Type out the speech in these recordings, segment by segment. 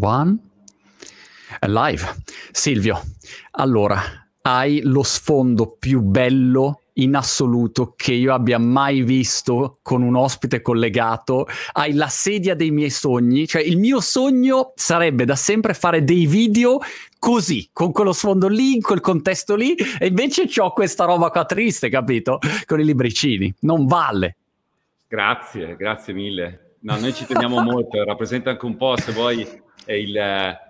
One. Live. Silvio, allora, hai lo sfondo più bello in assoluto che io abbia mai visto con un ospite collegato. Hai la sedia dei miei sogni, cioè il mio sogno sarebbe da sempre fare dei video così, con quello sfondo lì, in quel contesto lì, e invece ho questa roba qua triste, capito? Con i libricini. Non vale. Grazie, grazie mille. No, noi ci teniamo molto, eh, rappresenta anche un po', se vuoi, il, eh,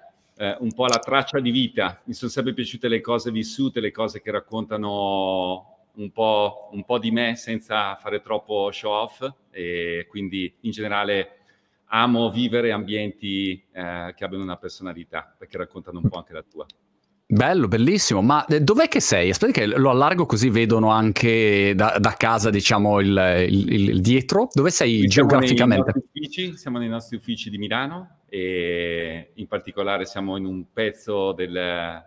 un po' la traccia di vita. Mi sono sempre piaciute le cose vissute, le cose che raccontano un po', un po', di me senza fare troppo show off e quindi in generale amo vivere ambienti eh, che abbiano una personalità perché raccontano un po' anche la tua. Bello, bellissimo, ma eh, dov'è che sei? Aspetta che lo allargo così vedono anche da, da casa, diciamo, il, il, il, dietro. Dove sei siamo geograficamente? Nei uffici, siamo nei nostri uffici di Milano e in particolare siamo in un pezzo del, eh,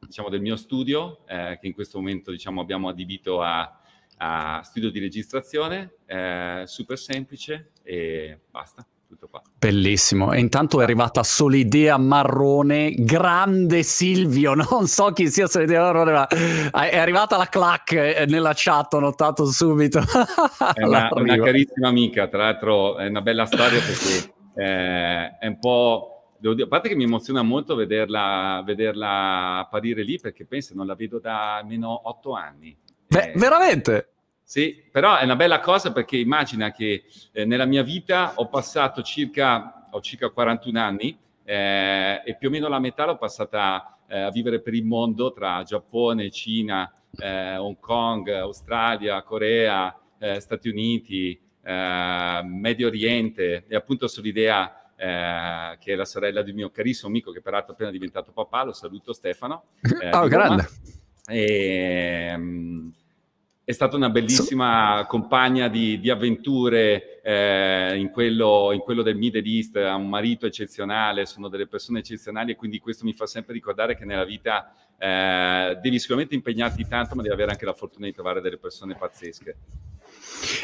diciamo, del mio studio eh, che in questo momento diciamo, abbiamo adibito a, a, studio di registrazione, eh, super semplice e basta tutto qua. Bellissimo. E intanto è arrivata Solidea Marrone, grande Silvio, non so chi sia Solidea Marrone, ma è arrivata la clac eh, nella chat, ho notato subito. è una, una, carissima amica, tra l'altro è una bella storia perché eh, è un po'... Devo dire, a parte che mi emoziona molto vederla, vederla apparire lì perché penso non la vedo da almeno otto anni. Beh, eh, veramente? Sì, però è una bella cosa perché immagina che eh, nella mia vita ho passato circa, ho circa 41 anni eh, e più o meno la metà l'ho passata eh, a vivere per il mondo tra Giappone, Cina, eh, Hong Kong, Australia, Corea, eh, Stati Uniti, eh, Medio Oriente e appunto sull'idea che è la sorella di mio carissimo amico che peraltro è appena diventato papà, lo saluto Stefano. Eh, oh, grande! E, mh, mm, è stata una bellissima compagna di, di avventure eh, in, quello, in, quello, del Middle East, ha un marito eccezionale, sono delle persone eccezionali e quindi questo mi fa sempre ricordare che nella vita eh, devi sicuramente impegnarti tanto, ma devi avere anche la fortuna di trovare delle persone pazzesche.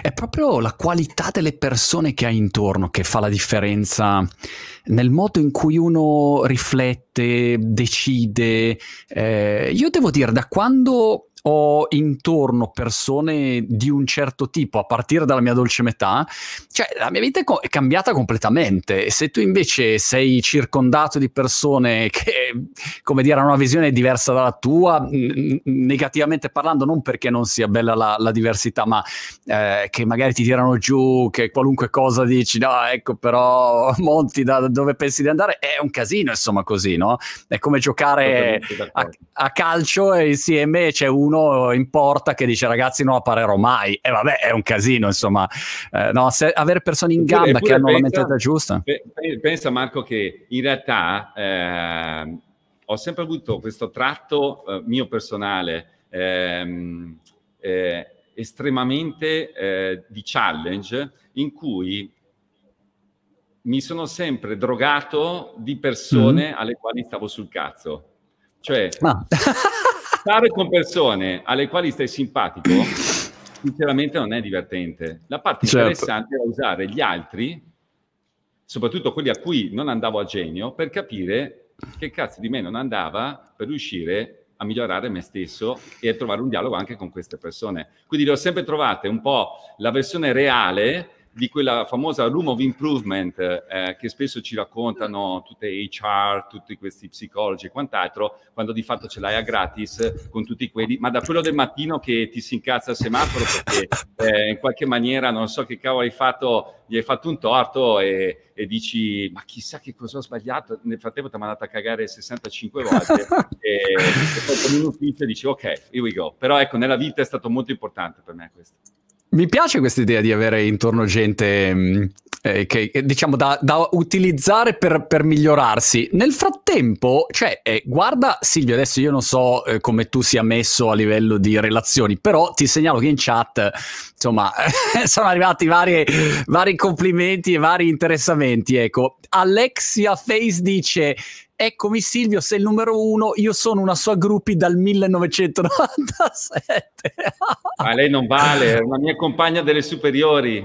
È proprio la qualità delle persone che hai intorno che fa la differenza nel modo in cui uno riflette, decide. Eh, io devo dire, da quando ho intorno persone di un certo tipo, a partire dalla mia dolce metà, cioè la mia vita è, co- è cambiata completamente. E se tu invece sei circondato di persone che, come dire, hanno una visione diversa dalla tua, mh, negativamente parlando, non perché non sia bella la, la diversità, ma eh, che magari ti tirano giù, che qualunque cosa dici, no, ecco però Monti da dove pensi di andare, è un casino, insomma, così, no? È come giocare a, a calcio e insieme c'è uno uno in porta che dice ragazzi non apparerò mai e vabbè è un casino insomma eh, no, se, avere persone in gamba eppure, che hanno pensa, la mentalità giusta pensa Marco che in realtà eh, ho sempre avuto questo tratto eh, mio personale ehm, eh, estremamente eh, di challenge in cui mi sono sempre drogato di persone mm-hmm. alle quali stavo sul cazzo. Cioè, Ma. stare con persone alle quali stai simpatico sinceramente non è divertente. La parte certo. interessante era usare gli altri, soprattutto quelli a cui non andavo a genio, per capire che cazzo di me non andava per riuscire a migliorare me stesso e a trovare un dialogo anche con queste persone. Quindi le ho sempre trovate un po' la versione reale di quella famosa room of improvement eh, che spesso ci raccontano tutte HR, tutti questi psicologi e quant'altro, quando di fatto ce l'hai a gratis con tutti quelli, ma da quello del mattino che ti si incazza il semaforo perché eh, in qualche maniera non so che cavolo hai fatto, gli hai fatto un torto e, e dici ma chissà che cosa ho sbagliato, nel frattempo ti ha mandato a cagare 65 volte e, e poi con un ufficio dici ok, here we go, però ecco nella vita è stato molto importante per me questo. Mi piace questa idea di avere intorno gente mm, eh, che, eh, diciamo, da, da utilizzare per, per, migliorarsi. Nel frattempo, cioè, eh, guarda Silvio, adesso io non so eh, come tu sia messo a livello di relazioni, però ti segnalo che in chat, insomma, sono arrivati varie, vari complimenti e vari interessamenti. Ecco, Alexia Face dice Eccomi Silvio, sei il numero uno, io sono una sua gruppi dal 1997. Ma lei non vale, è una mia compagna delle superiori,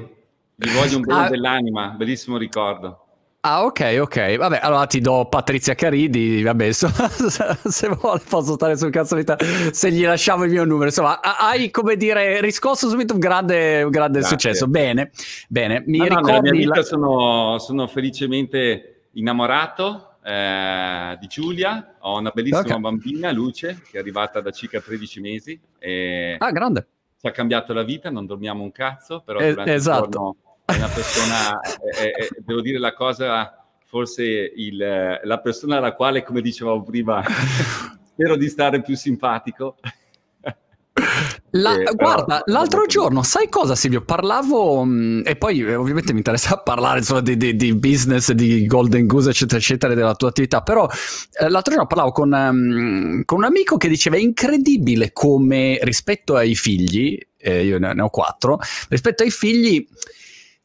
gli voglio un bene ah. dell'anima, bellissimo ricordo. Ah, ok, ok. Vabbè, allora ti do Patrizia Caridi. Vabbè, insomma, se vuole posso stare sul cazzo di te se gli lasciamo il mio numero. Insomma, hai come dire riscosso subito un grande, un grande successo. Bene, bene. Mi no, ricordi no, la mia vita la... sono, sono felicemente innamorato eh, di Giulia, ho una bellissima okay. bambina, Luce, che è arrivata da circa 13 mesi. ah, grande! Ci ha cambiato la vita, non dormiamo un cazzo, però eh, esatto. è una persona, è, è, devo dire la cosa, forse il, la persona alla quale, come dicevamo prima, spero di stare più simpatico. La, eh, guarda, però... l'altro giorno, sai cosa Silvio? Parlavo, mh, mm, e poi eh, ovviamente mi interessa parlare insomma, di, di, di, business, di Golden Goose, eccetera, eccetera, della tua attività, però eh, l'altro giorno parlavo con, um, con, un amico che diceva è incredibile come rispetto ai figli, eh, io ne, ne ho quattro, rispetto ai figli...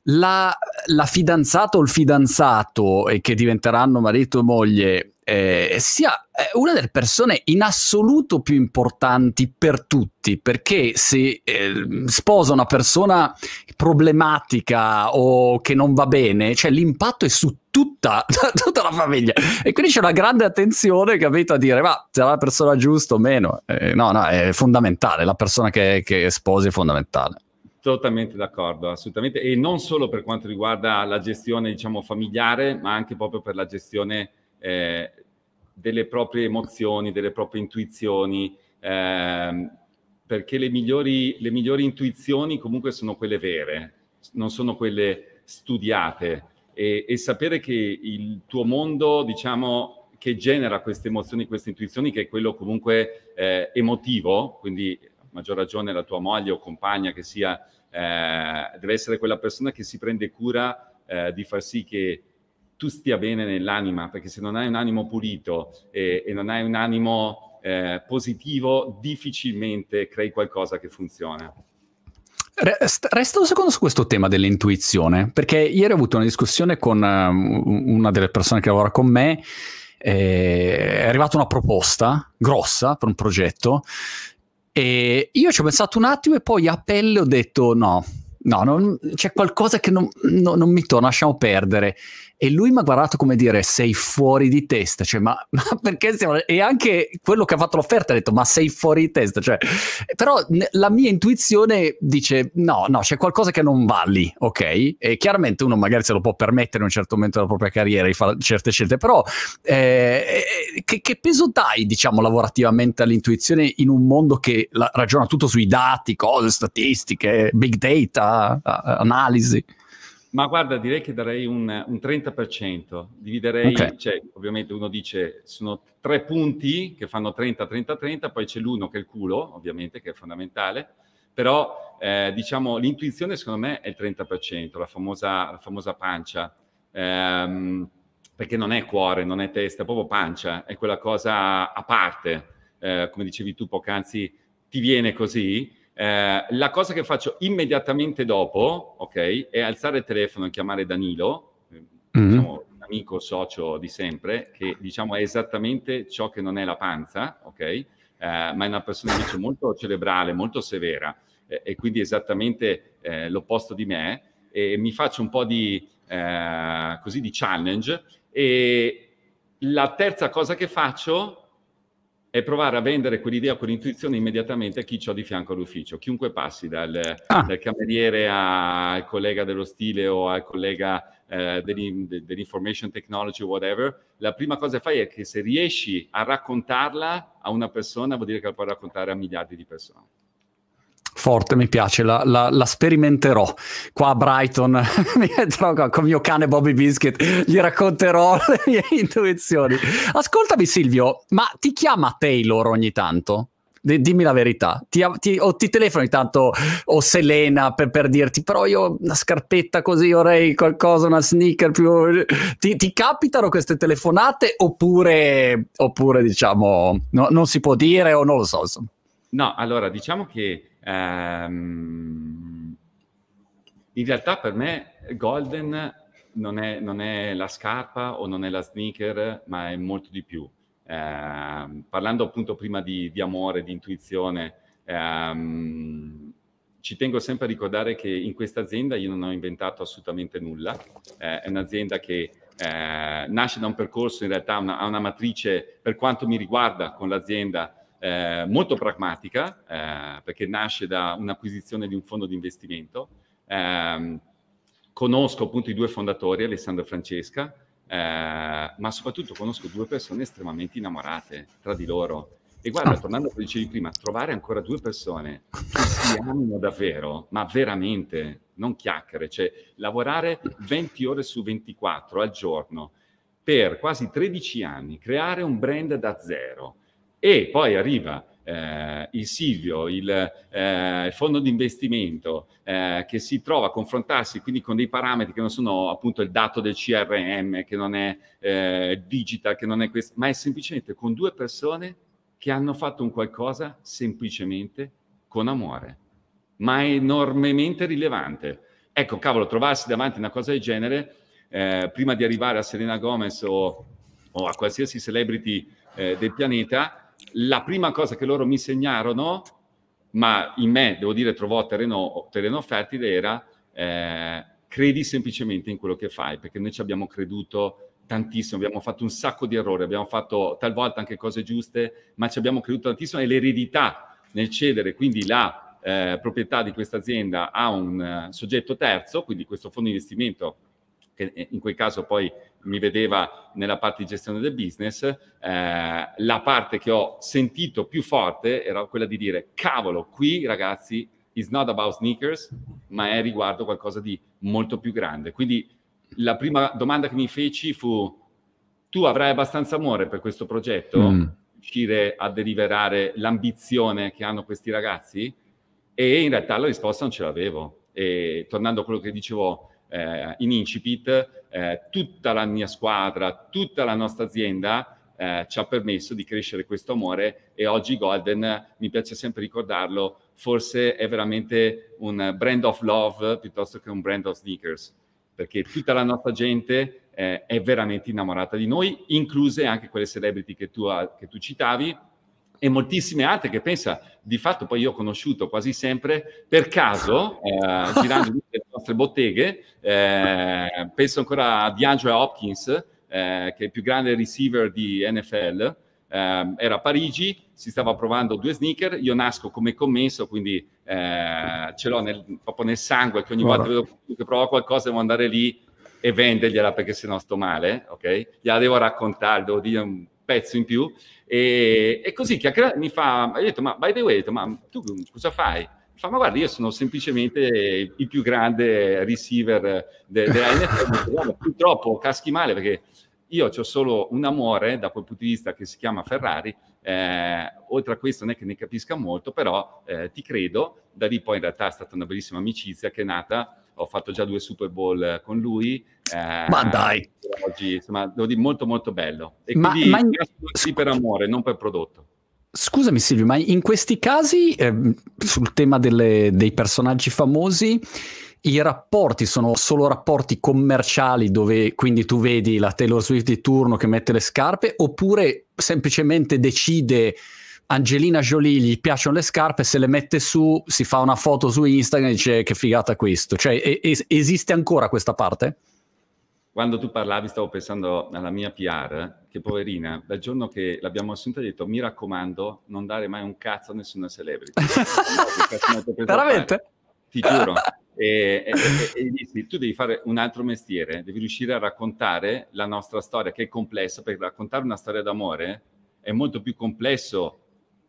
La, la fidanzata o il fidanzato e che diventeranno marito e moglie eh, sia eh, una delle persone in assoluto più importanti per tutti, perché se eh, sposa una persona problematica o che non va bene, cioè l'impatto è su tutta, tutta la famiglia. E quindi c'è una grande attenzione, capito, a dire, ma sarà la persona giusta o meno. Eh, no, no, è fondamentale, la persona che, che sposi è fondamentale. Totalmente d'accordo, assolutamente. E non solo per quanto riguarda la gestione, diciamo, familiare, ma anche proprio per la gestione eh, delle proprie emozioni, delle proprie intuizioni, ehm, perché le migliori, le migliori intuizioni comunque sono quelle vere, non sono quelle studiate. E, e, sapere che il tuo mondo, diciamo, che genera queste emozioni, queste intuizioni, che è quello comunque eh, emotivo, quindi a maggior ragione la tua moglie o compagna che sia, eh, deve essere quella persona che si prende cura eh, di far sì che tu stia bene nell'anima, perché se non hai un animo pulito e, e non hai un animo eh, positivo, difficilmente crei qualcosa che funziona. Resta un secondo su questo tema dell'intuizione, perché ieri ho avuto una discussione con um, una delle persone che lavora con me, eh, è arrivata una proposta grossa per un progetto e io ci ho pensato un attimo e poi a pelle ho detto no, no, non, c'è qualcosa che non, no, non mi torna, lasciamo perdere e lui mi ha guardato come dire sei fuori di testa, cioè ma, ma perché stiamo... E anche quello che ha fatto l'offerta ha detto ma sei fuori di testa, cioè... Però la mia intuizione dice no, no, c'è qualcosa che non va lì, ok? E chiaramente uno magari se lo può permettere in un certo momento della propria carriera di fare certe scelte, però eh, eh che, che, peso dai, diciamo, lavorativamente all'intuizione in un mondo che la, ragiona tutto sui dati, cose, statistiche, big data, analisi? Ma guarda, direi che darei un, un 30%. Dividerei, okay. cioè, ovviamente uno dice sono tre punti che fanno 30, 30, 30, poi c'è l'uno che è il culo, ovviamente, che è fondamentale, però eh, diciamo l'intuizione secondo me è il 30%, la famosa, la famosa pancia, ehm, perché non è cuore, non è testa, è proprio pancia, è quella cosa a parte, eh, come dicevi tu poc'anzi, ti viene così eh, la cosa che faccio immediatamente dopo, ok, è alzare il telefono e chiamare Danilo, eh, mm-hmm. diciamo, un amico socio di sempre, che diciamo è esattamente ciò che non è la panza, ok, eh, ma è una persona invece molto cerebrale, molto severa eh, e quindi esattamente eh, l'opposto di me e mi faccio un po' di, così, di challenge e la terza cosa che faccio è provare a vendere quell'idea, quell'intuizione immediatamente a chi c'ho di fianco all'ufficio, chiunque passi dal, ah. dal cameriere al collega dello stile o al collega eh, dell'information technology, whatever, la prima cosa che fai è che se riesci a raccontarla a una persona vuol dire che la puoi raccontare a miliardi di persone forte, mi piace, la, la, la sperimenterò. Qua a Brighton mi trovo con mio cane Bobby Biscuit, gli racconterò le mie intuizioni. Ascoltami Silvio, ma ti chiama Taylor ogni tanto? D- dimmi la verità, ti, ti, o ti telefono ogni tanto, o Selena per, per, dirti, però io una scarpetta così vorrei qualcosa, una sneaker più... Ti, ti capitano queste telefonate oppure, oppure diciamo, no, non si può dire o non lo so. Insomma. No, allora diciamo che Ehm, in realtà per me Golden non è, non è, la scarpa o non è la sneaker, ma è molto di più. Ehm, parlando appunto prima di, di amore, di intuizione, ehm, ci tengo sempre a ricordare che in questa azienda io non ho inventato assolutamente nulla, eh, è un'azienda che eh, nasce da un percorso, in realtà ha una, una matrice, per quanto mi riguarda, con l'azienda eh, molto pragmatica, eh, perché nasce da un'acquisizione di un fondo di investimento. Eh, conosco appunto i due fondatori, Alessandro e Francesca, eh, ma soprattutto conosco due persone estremamente innamorate tra di loro. E guarda, ah. tornando a quello che dicevi prima, trovare ancora due persone che si amano davvero, ma veramente, non chiacchiere, cioè lavorare 20 ore su 24 al giorno per quasi 13 anni, creare un brand da zero, e poi arriva eh, il Silvio, il, eh, il fondo di investimento eh, che si trova a confrontarsi quindi con dei parametri che non sono appunto il dato del CRM, che non è eh, digital, che non è questo, ma è semplicemente con due persone che hanno fatto un qualcosa semplicemente con amore, ma è enormemente rilevante. Ecco, cavolo, trovarsi davanti a una cosa del genere, eh, prima di arrivare a Serena Gomez o, o a qualsiasi celebrity eh, del pianeta, la prima cosa che loro mi insegnarono, ma in me, devo dire, trovò terreno, terreno fertile, era eh, credi semplicemente in quello che fai, perché noi ci abbiamo creduto tantissimo, abbiamo fatto un sacco di errori, abbiamo fatto talvolta anche cose giuste, ma ci abbiamo creduto tantissimo e l'eredità nel cedere, quindi la eh, proprietà di questa azienda a un uh, soggetto terzo, quindi questo fondo di investimento che eh, in quel caso poi mi vedeva nella parte di gestione del business, eh, la parte che ho sentito più forte era quella di dire, cavolo, qui ragazzi, is not about sneakers, ma è riguardo qualcosa di molto più grande. Quindi la prima domanda che mi feci fu, tu avrai abbastanza amore per questo progetto? Mm. Riuscire a deliberare l'ambizione che hanno questi ragazzi? E in realtà la risposta non ce l'avevo. E tornando a quello che dicevo eh, in incipit, eh, tutta la mia squadra, tutta la nostra azienda eh, ci ha permesso di crescere questo amore e oggi Golden, mi piace sempre ricordarlo, forse è veramente un brand of love piuttosto che un brand of sneakers, perché tutta la nostra gente eh, è veramente innamorata di noi, incluse anche quelle celebrity che tu, ha, che tu citavi, e moltissime altre che pensa, di fatto poi io ho conosciuto quasi sempre per caso, eh, girando le nostre botteghe, eh, penso ancora a DeAndre Hopkins, eh, che è il più grande receiver di NFL, eh, era a Parigi, si stava provando due sneaker, io nasco come commesso, quindi eh, ce l'ho nel, proprio nel sangue, che ogni Guarda. volta che provo qualcosa devo andare lì e vendergliela perché se no sto male, ok? Gliela devo raccontare, devo dire un pezzo in più. E, e così mi fa, ha detto, ma by the way, detto, ma tu cosa fai? fa ma guarda io sono semplicemente il più grande receiver de- della NFL purtroppo caschi male perché io ho solo un amore da quel punto di vista che si chiama Ferrari eh, oltre a questo non è che ne capisca molto però eh, ti credo da lì poi in realtà è stata una bellissima amicizia che è nata ho fatto già due Super Bowl eh, con lui. Eh, ma dai! Oggi, insomma, devo dire, molto molto bello. E ma, quindi, ma in... sì, per amore, non per prodotto. Scusami Silvio, ma in questi casi, eh, sul tema delle, dei personaggi famosi, i rapporti sono solo rapporti commerciali dove quindi tu vedi la Taylor Swift di turno che mette le scarpe oppure semplicemente decide Angelina Jolie gli piacciono le scarpe, se le mette su, si fa una foto su Instagram e dice che figata questo. Cioè, es- esiste ancora questa parte? Quando tu parlavi stavo pensando alla mia PR, che poverina, dal giorno che l'abbiamo assunta ha detto mi raccomando non dare mai un cazzo a nessuna celebrity. Veramente? Ti giuro. e, e, e, e dici, tu devi fare un altro mestiere, devi riuscire a raccontare la nostra storia che è complessa, perché raccontare una storia d'amore è molto più complesso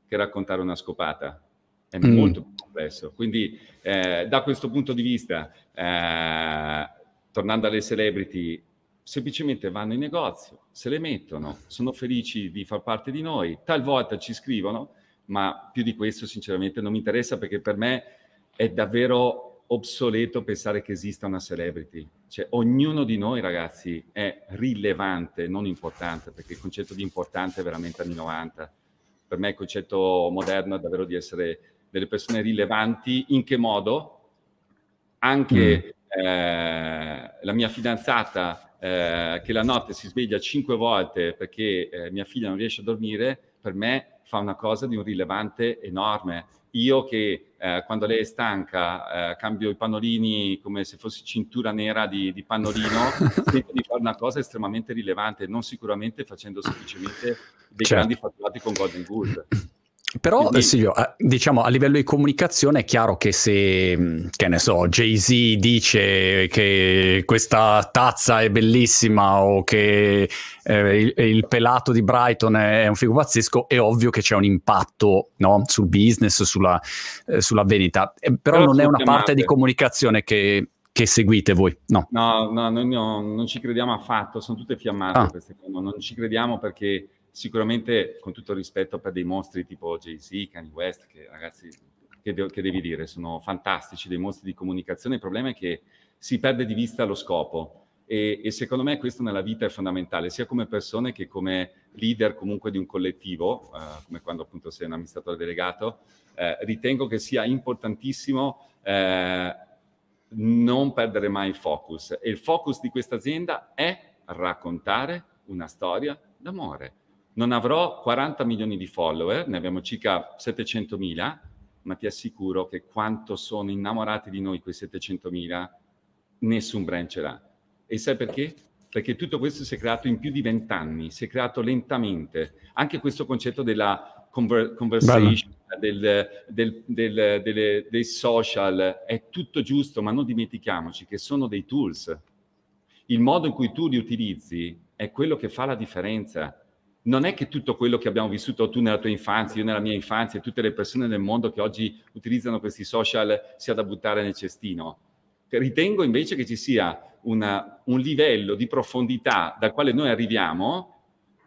che raccontare una scopata. È mm. molto più complesso. Quindi eh, da questo punto di vista, eh, tornando alle celebrity, semplicemente vanno in negozio, se le mettono, sono felici di far parte di noi, talvolta ci scrivono, ma più di questo sinceramente non mi interessa perché per me è davvero obsoleto pensare che esista una celebrity. Cioè, ognuno di noi, ragazzi, è rilevante, non importante, perché il concetto di importante è veramente anni 90 per me il concetto moderno è davvero di essere delle persone rilevanti, in che modo anche mm. eh, la mia fidanzata eh, che la notte si sveglia cinque volte perché eh, mia figlia non riesce a dormire, per me fa una cosa di un rilevante enorme. Io che eh, quando lei è stanca eh, cambio i pannolini come se fossi cintura nera di, di pannolino, sento di fare una cosa estremamente rilevante, non sicuramente facendo semplicemente dei certo. grandi fatturati con Golden Good. Però Quindi... Silvio, diciamo a livello di comunicazione è chiaro che se, mm, che ne so, Jay-Z dice che questa tazza è bellissima o che eh, il, il, pelato di Brighton è un figo pazzesco, è ovvio che c'è un impatto no? sul business, sulla, eh, sulla vendita, eh, però, però, non è una parte di comunicazione che, che seguite voi, no? No, no, noi no, non ci crediamo affatto, sono tutte fiammate ah. queste cose, non ci crediamo perché sicuramente con tutto il rispetto per dei mostri tipo Jay-Z, Kanye West, che ragazzi, che, de- che devi dire, sono fantastici, dei mostri di comunicazione, il problema è che si perde di vista lo scopo. E, e, secondo me questo nella vita è fondamentale, sia come persone che come leader comunque di un collettivo, eh, come quando appunto sei un amministratore delegato, eh, ritengo che sia importantissimo eh, non perdere mai il focus. E il focus di questa azienda è raccontare una storia d'amore non avrò 40 milioni di follower, ne abbiamo circa 700 mila, ma ti assicuro che quanto sono innamorati di noi quei 700 mila, nessun brand ce l'ha. E sai perché? Perché tutto questo si è creato in più di vent'anni, si è creato lentamente. Anche questo concetto della conver- conversation, del, del, del, delle, dei social, è tutto giusto, ma non dimentichiamoci che sono dei tools. Il modo in cui tu li utilizzi è quello che fa la differenza non è che tutto quello che abbiamo vissuto tu nella tua infanzia, io nella mia infanzia, e tutte le persone nel mondo che oggi utilizzano questi social sia da buttare nel cestino. Ritengo invece che ci sia una, un livello di profondità dal quale noi arriviamo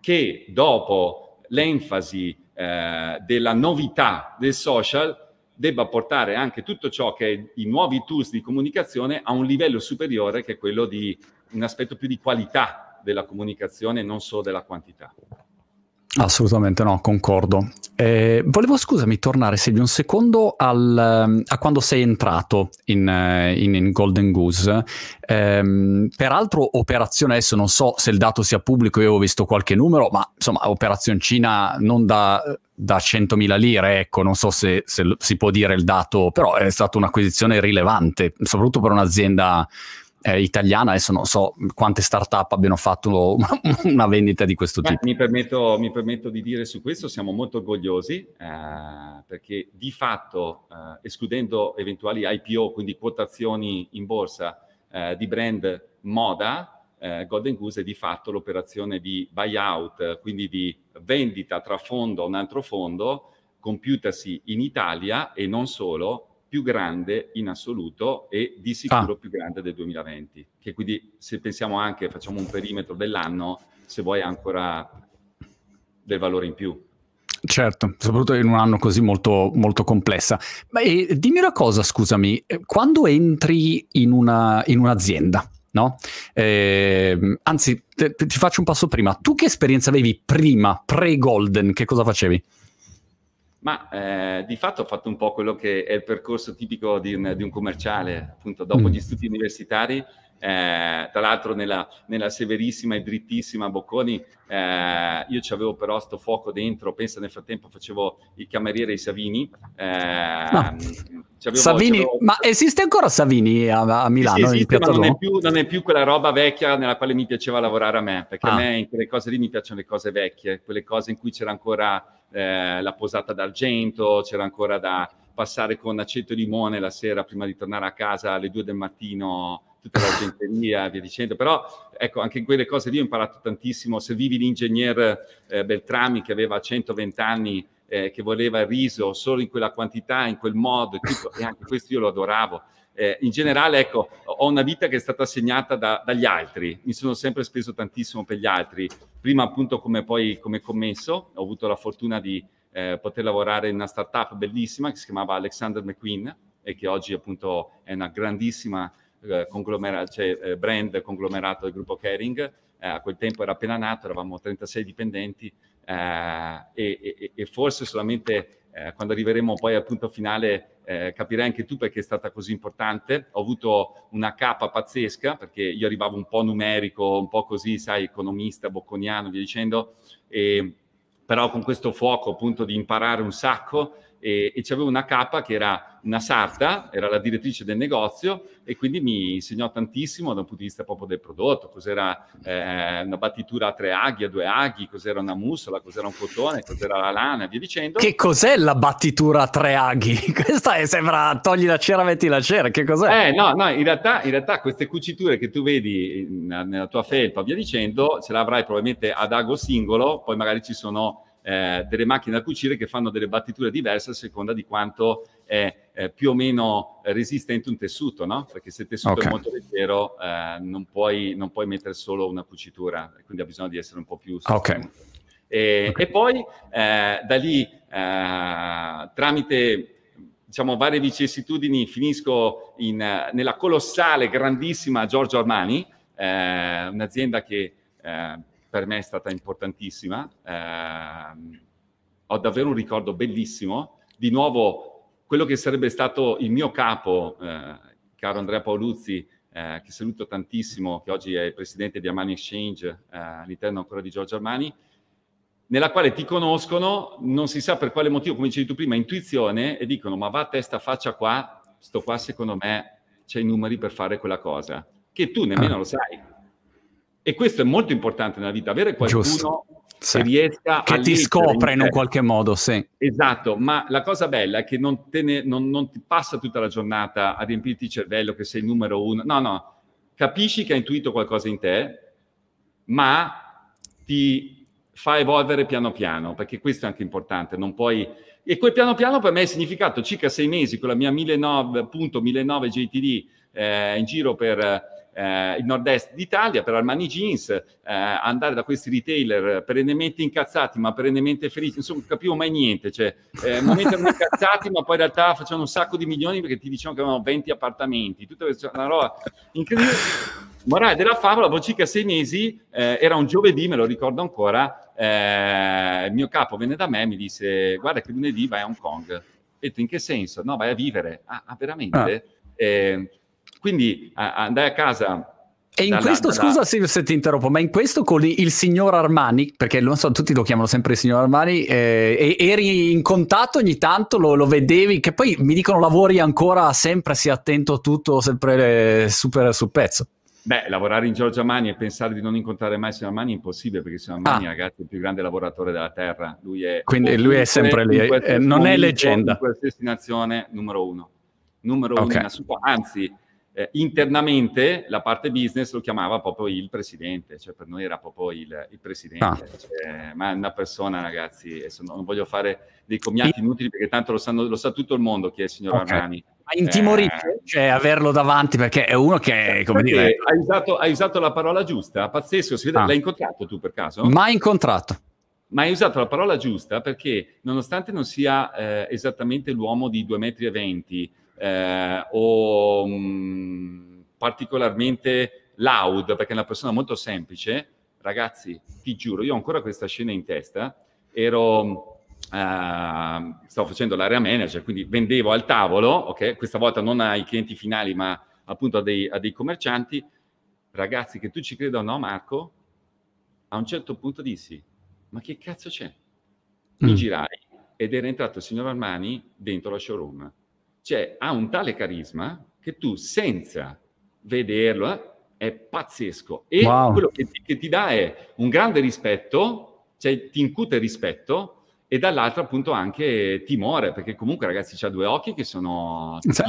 che dopo l'enfasi eh, della novità del social debba portare anche tutto ciò che è i nuovi tools di comunicazione a un livello superiore che è quello di un aspetto più di qualità della comunicazione, non solo della quantità. Assolutamente no, concordo. Eh, volevo, scusami, tornare Silvio un secondo al, ehm, a quando sei entrato in, eh, in, in Golden Goose. Eh, peraltro, operazione adesso non so se il dato sia pubblico, io ho visto qualche numero, ma insomma, operazione Cina non da, da 100.000 lire, ecco, non so se, se si può dire il dato, però è stata un'acquisizione rilevante, soprattutto per un'azienda eh, italiana, adesso non so quante start-up abbiano fatto una vendita di questo Beh, tipo. Mi permetto, mi permetto, di dire su questo, siamo molto orgogliosi eh, perché di fatto, eh, escludendo eventuali IPO, quindi quotazioni in borsa eh, di brand moda, eh, Golden Goose è di fatto l'operazione di buyout, quindi di vendita tra fondo a un altro fondo, compiutasi in Italia e non solo, più grande in assoluto e di sicuro ah. più grande del 2020, che quindi se pensiamo anche, facciamo un perimetro dell'anno, se vuoi ancora del valore in più. Certo, soprattutto in un anno così molto, molto complessa. Ma, eh, dimmi una cosa, scusami, eh, quando entri in, una, in un'azienda, no? Eh, anzi, te, te, ti faccio un passo prima. Tu che esperienza avevi prima, pre-Golden, che cosa facevi? Ma eh, di fatto ho fatto un po' quello che è il percorso tipico di un, di un commerciale, appunto dopo mm. gli studi universitari eh, tra l'altro nella, nella, severissima e drittissima Bocconi, eh, io ci avevo però sto fuoco dentro, pensa nel frattempo facevo il cameriere ai Savini. Eh, no. c'avevo, Savini c'avevo... Ma esiste ancora Savini a, a Milano? Sì, esiste, non è, più, non, è più, quella roba vecchia nella quale mi piaceva lavorare a me, perché ah. a me in quelle cose lì mi piacciono le cose vecchie, quelle cose in cui c'era ancora eh, la posata d'argento, c'era ancora da passare con aceto e limone la sera prima di tornare a casa alle due del mattino tutta l'argenteria, eh, via dicendo, però ecco, anche in quelle cose lì ho imparato tantissimo, servivi l'ingegner eh, Beltrami che aveva 120 anni, eh, che voleva il riso solo in quella quantità, in quel modo, e, tutto, e anche questo io lo adoravo. Eh, in generale, ecco, ho una vita che è stata segnata da, dagli altri, mi sono sempre speso tantissimo per gli altri, prima appunto come poi come commesso, ho avuto la fortuna di eh, poter lavorare in una startup bellissima che si chiamava Alexander McQueen e che oggi appunto è una grandissima eh, conglomerato, cioè, eh, brand conglomerato del gruppo Kering, eh, a quel tempo era appena nato, eravamo 36 dipendenti e, e, e, forse solamente quando arriveremo poi al punto finale capirai anche tu perché è stata così importante. Ho avuto una capa pazzesca perché io arrivavo un po' numerico, un po' così, sai, economista, bocconiano, via dicendo, e, però con questo fuoco appunto di imparare un sacco e, e c'avevo una capa che era una sarta, era la direttrice del negozio e quindi mi insegnò tantissimo da un punto di vista proprio del prodotto, cos'era eh, una battitura a tre aghi, a due aghi, cos'era una mussola, cos'era un cotone, cos'era la lana e via dicendo. Che cos'è la battitura a tre aghi? Questa è, sembra togli la cera, metti la cera, che cos'è? Eh no, no, in realtà, in realtà queste cuciture che tu vedi nella tua felpa, via dicendo, ce l'avrai probabilmente ad ago singolo, poi magari ci sono eh, delle macchine da cucire che fanno delle battiture diverse a seconda di quanto è eh, più o meno resistente un tessuto, no? Perché se il tessuto okay. è molto leggero eh, non, puoi, non, puoi, mettere solo una cucitura, quindi ha bisogno di essere un po' più sostenuto. Ah, okay. E, okay. e, poi eh, da lì eh, tramite diciamo, varie vicissitudini finisco in, nella colossale, grandissima Giorgio Armani, eh, un'azienda che eh, per me è stata importantissima. Eh, ho davvero un ricordo bellissimo. Di nuovo, quello che sarebbe stato il mio capo, eh, caro Andrea Paoluzzi, eh, che saluto tantissimo, che oggi è il presidente di Armani Exchange eh, all'interno ancora di Giorgio Armani, nella quale ti conoscono, non si sa per quale motivo, come dicevi tu prima, intuizione, e dicono ma va a testa faccia qua, sto qua secondo me c'è i numeri per fare quella cosa, che tu nemmeno ah. lo sai e questo è molto importante nella vita, avere qualcuno Sì. che riesca che a... Che ti scopra in un qualche modo, sì. Esatto, ma la cosa bella è che non, ne, non, non ti passa tutta la giornata a riempirti il cervello che sei il numero uno. No, no, capisci che hai intuito qualcosa in te, ma ti fa evolvere piano piano, perché questo è anche importante, non puoi... E quel piano piano per me è significato circa sei mesi con la mia 1009, JTD eh, in giro per eh, il nord-est d'Italia, per Armani Jeans, eh, andare da questi retailer perennemente incazzati ma perennemente felici, insomma non capivo mai niente, cioè eh, momenti erano incazzati ma poi in realtà facevano un sacco di milioni perché ti dicevano che avevano 20 appartamenti, tutta questa una roba incredibile. Morale della favola, dopo boh, circa sei mesi, eh, era un giovedì, me lo ricordo ancora, eh, il mio capo venne da me e mi disse guarda che lunedì vai a Hong Kong. E tu in che senso? No, vai a vivere. Ah, ah veramente? Ah. Eh, quindi a, andai a casa e in da questo, da scusa Se, se, ti interrompo, ma in questo con il signor Armani, perché non so, tutti lo chiamano sempre il signor Armani, eh, eri in contatto ogni tanto, lo, lo, vedevi, che poi mi dicono lavori ancora sempre, sii attento a tutto, sempre eh, super sul pezzo. Beh, lavorare in Giorgia Mani e pensare di non incontrare mai il Signor Armani è impossibile perché il Signor Armani ah. ragazzi, è il più grande lavoratore della Terra. Lui è, Quindi lui è sempre lì, eh, non è leggenda. In qualsiasi nazione, numero uno. Numero okay. uno, anzi eh, internamente la parte business lo chiamava proprio il presidente, cioè per noi era proprio il, il presidente, ah. cioè, ma è una persona ragazzi, non voglio fare dei commiati inutili perché tanto lo, sanno, lo sa tutto il mondo chi è il signor okay. Armani. Ma intimorito, eh, cioè averlo davanti perché è uno che, cioè, come dire... Hai usato, hai usato la parola giusta, pazzesco, si vede, ah. l'hai incontrato tu per caso? Mai incontrato ma hai usato la parola giusta perché nonostante non sia eh, esattamente l'uomo di 2,20 metri, e eh, o mh, mm, particolarmente loud, perché è una persona molto semplice, ragazzi, ti giuro, io ho ancora questa scena in testa, ero... Uh, stavo facendo l'area manager, quindi vendevo al tavolo, ok? Questa volta non ai clienti finali, ma appunto a dei, a dei commercianti. Ragazzi, che tu ci creda o no, Marco, a un certo punto dissi: Ma che cazzo c'è? Mi mm. girai ed era entrato il signor Armani dentro la showroom cioè ha un tale carisma che tu senza vederlo eh, è pazzesco e wow. quello che ti, che ti, dà è un grande rispetto, cioè ti incute rispetto e dall'altro appunto anche timore, perché comunque ragazzi c'ha due occhi che sono cioè.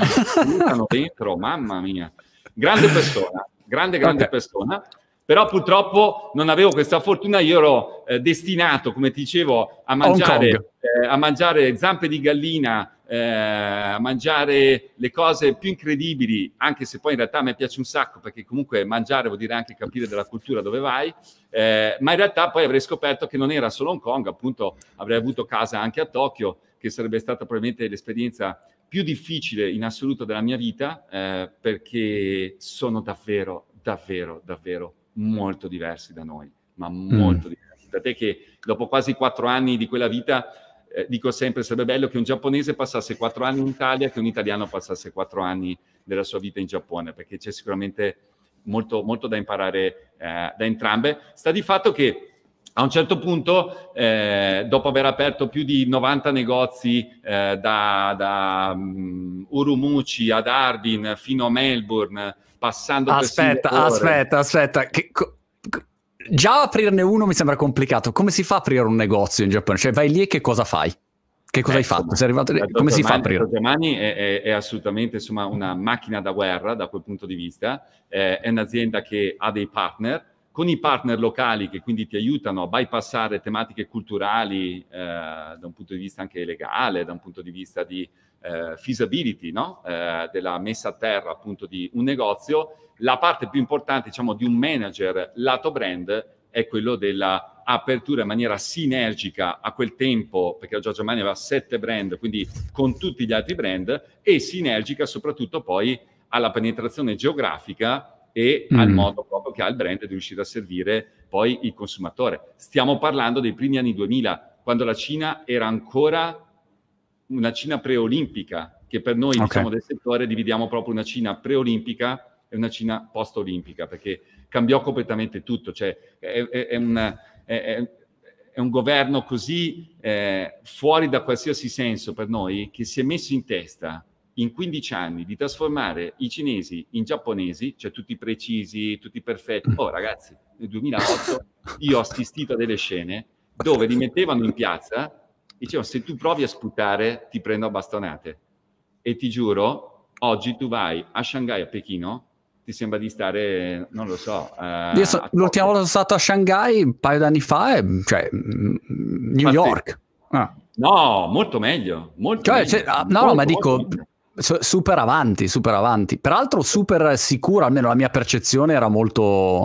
dentro, mamma mia. Grande persona, grande grande okay. persona però purtroppo non avevo questa fortuna, io ero eh, destinato, come ti dicevo, a mangiare, eh, a mangiare zampe di gallina eh, a mangiare le cose più incredibili, anche se poi in realtà a me piace un sacco, perché comunque mangiare vuol dire anche capire della cultura dove vai, eh, ma in realtà poi avrei scoperto che non era solo Hong Kong, appunto avrei avuto casa anche a Tokyo, che sarebbe stata probabilmente l'esperienza più difficile in assoluto della mia vita, eh, perché sono davvero, davvero, davvero molto diversi da noi, ma molto mm. diversi. Da te che dopo quasi quattro anni di quella vita eh, dico sempre, sarebbe bello che un giapponese passasse quattro anni in Italia che un italiano passasse quattro anni della sua vita in Giappone, perché c'è sicuramente molto, molto da imparare eh, da entrambe. Sta di fatto che a un certo punto, eh, dopo aver aperto più di 90 negozi eh, da, da um, Urumuchi ad Arvin fino a Melbourne, passando aspetta, per Aspetta, aspetta, aspetta, Già aprirne uno mi sembra complicato. Come si fa a aprire un negozio in Giappone? Cioè, vai lì e che cosa fai? Che cosa ecco, hai fatto? Sei arrivato lì? Come si fa a aprire? Giamani è, è, è, assolutamente insomma, una macchina da guerra da quel punto di vista. Eh, è un'azienda che ha dei partner, con i partner locali che quindi ti aiutano a bypassare tematiche culturali eh, da un punto di vista anche legale, da un punto di vista di eh, feasibility no? eh, della messa a terra appunto di un negozio, la parte più importante diciamo di un manager lato brand è quello della apertura in maniera sinergica a quel tempo, perché la Giorgia Mani aveva sette brand, quindi con tutti gli altri brand, e sinergica soprattutto poi alla penetrazione geografica e mm. al modo proprio che ha il brand di riuscire a servire poi il consumatore. Stiamo parlando dei primi anni 2000, quando la Cina era ancora una Cina preolimpica, che per noi okay. diciamo, del settore dividiamo proprio una Cina preolimpica e una Cina post-olimpica, perché cambiò completamente tutto. Cioè, è, è, è, una, è un governo così eh, fuori da qualsiasi senso per noi che si è messo in testa in 15 anni di trasformare i cinesi in giapponesi, cioè tutti precisi, tutti perfetti. Mm. Oh ragazzi, nel 2008 io ho assistito a delle scene dove li mettevano in piazza Dicevo, se tu provi a sputare, ti prendo a bastonate. E ti giuro, oggi tu vai a Shanghai, a Pechino, ti sembra di stare, non lo so. Uh, so l'ultima volta sono stato a Shanghai un paio d'anni fa, e, eh, cioè mm, New Infatti, York. Ah. No, molto meglio. Molto cioè, meglio. Se, ah, no, molto, ma dico, meglio. Super avanti, super avanti. Peraltro super sicura, almeno la mia percezione era molto...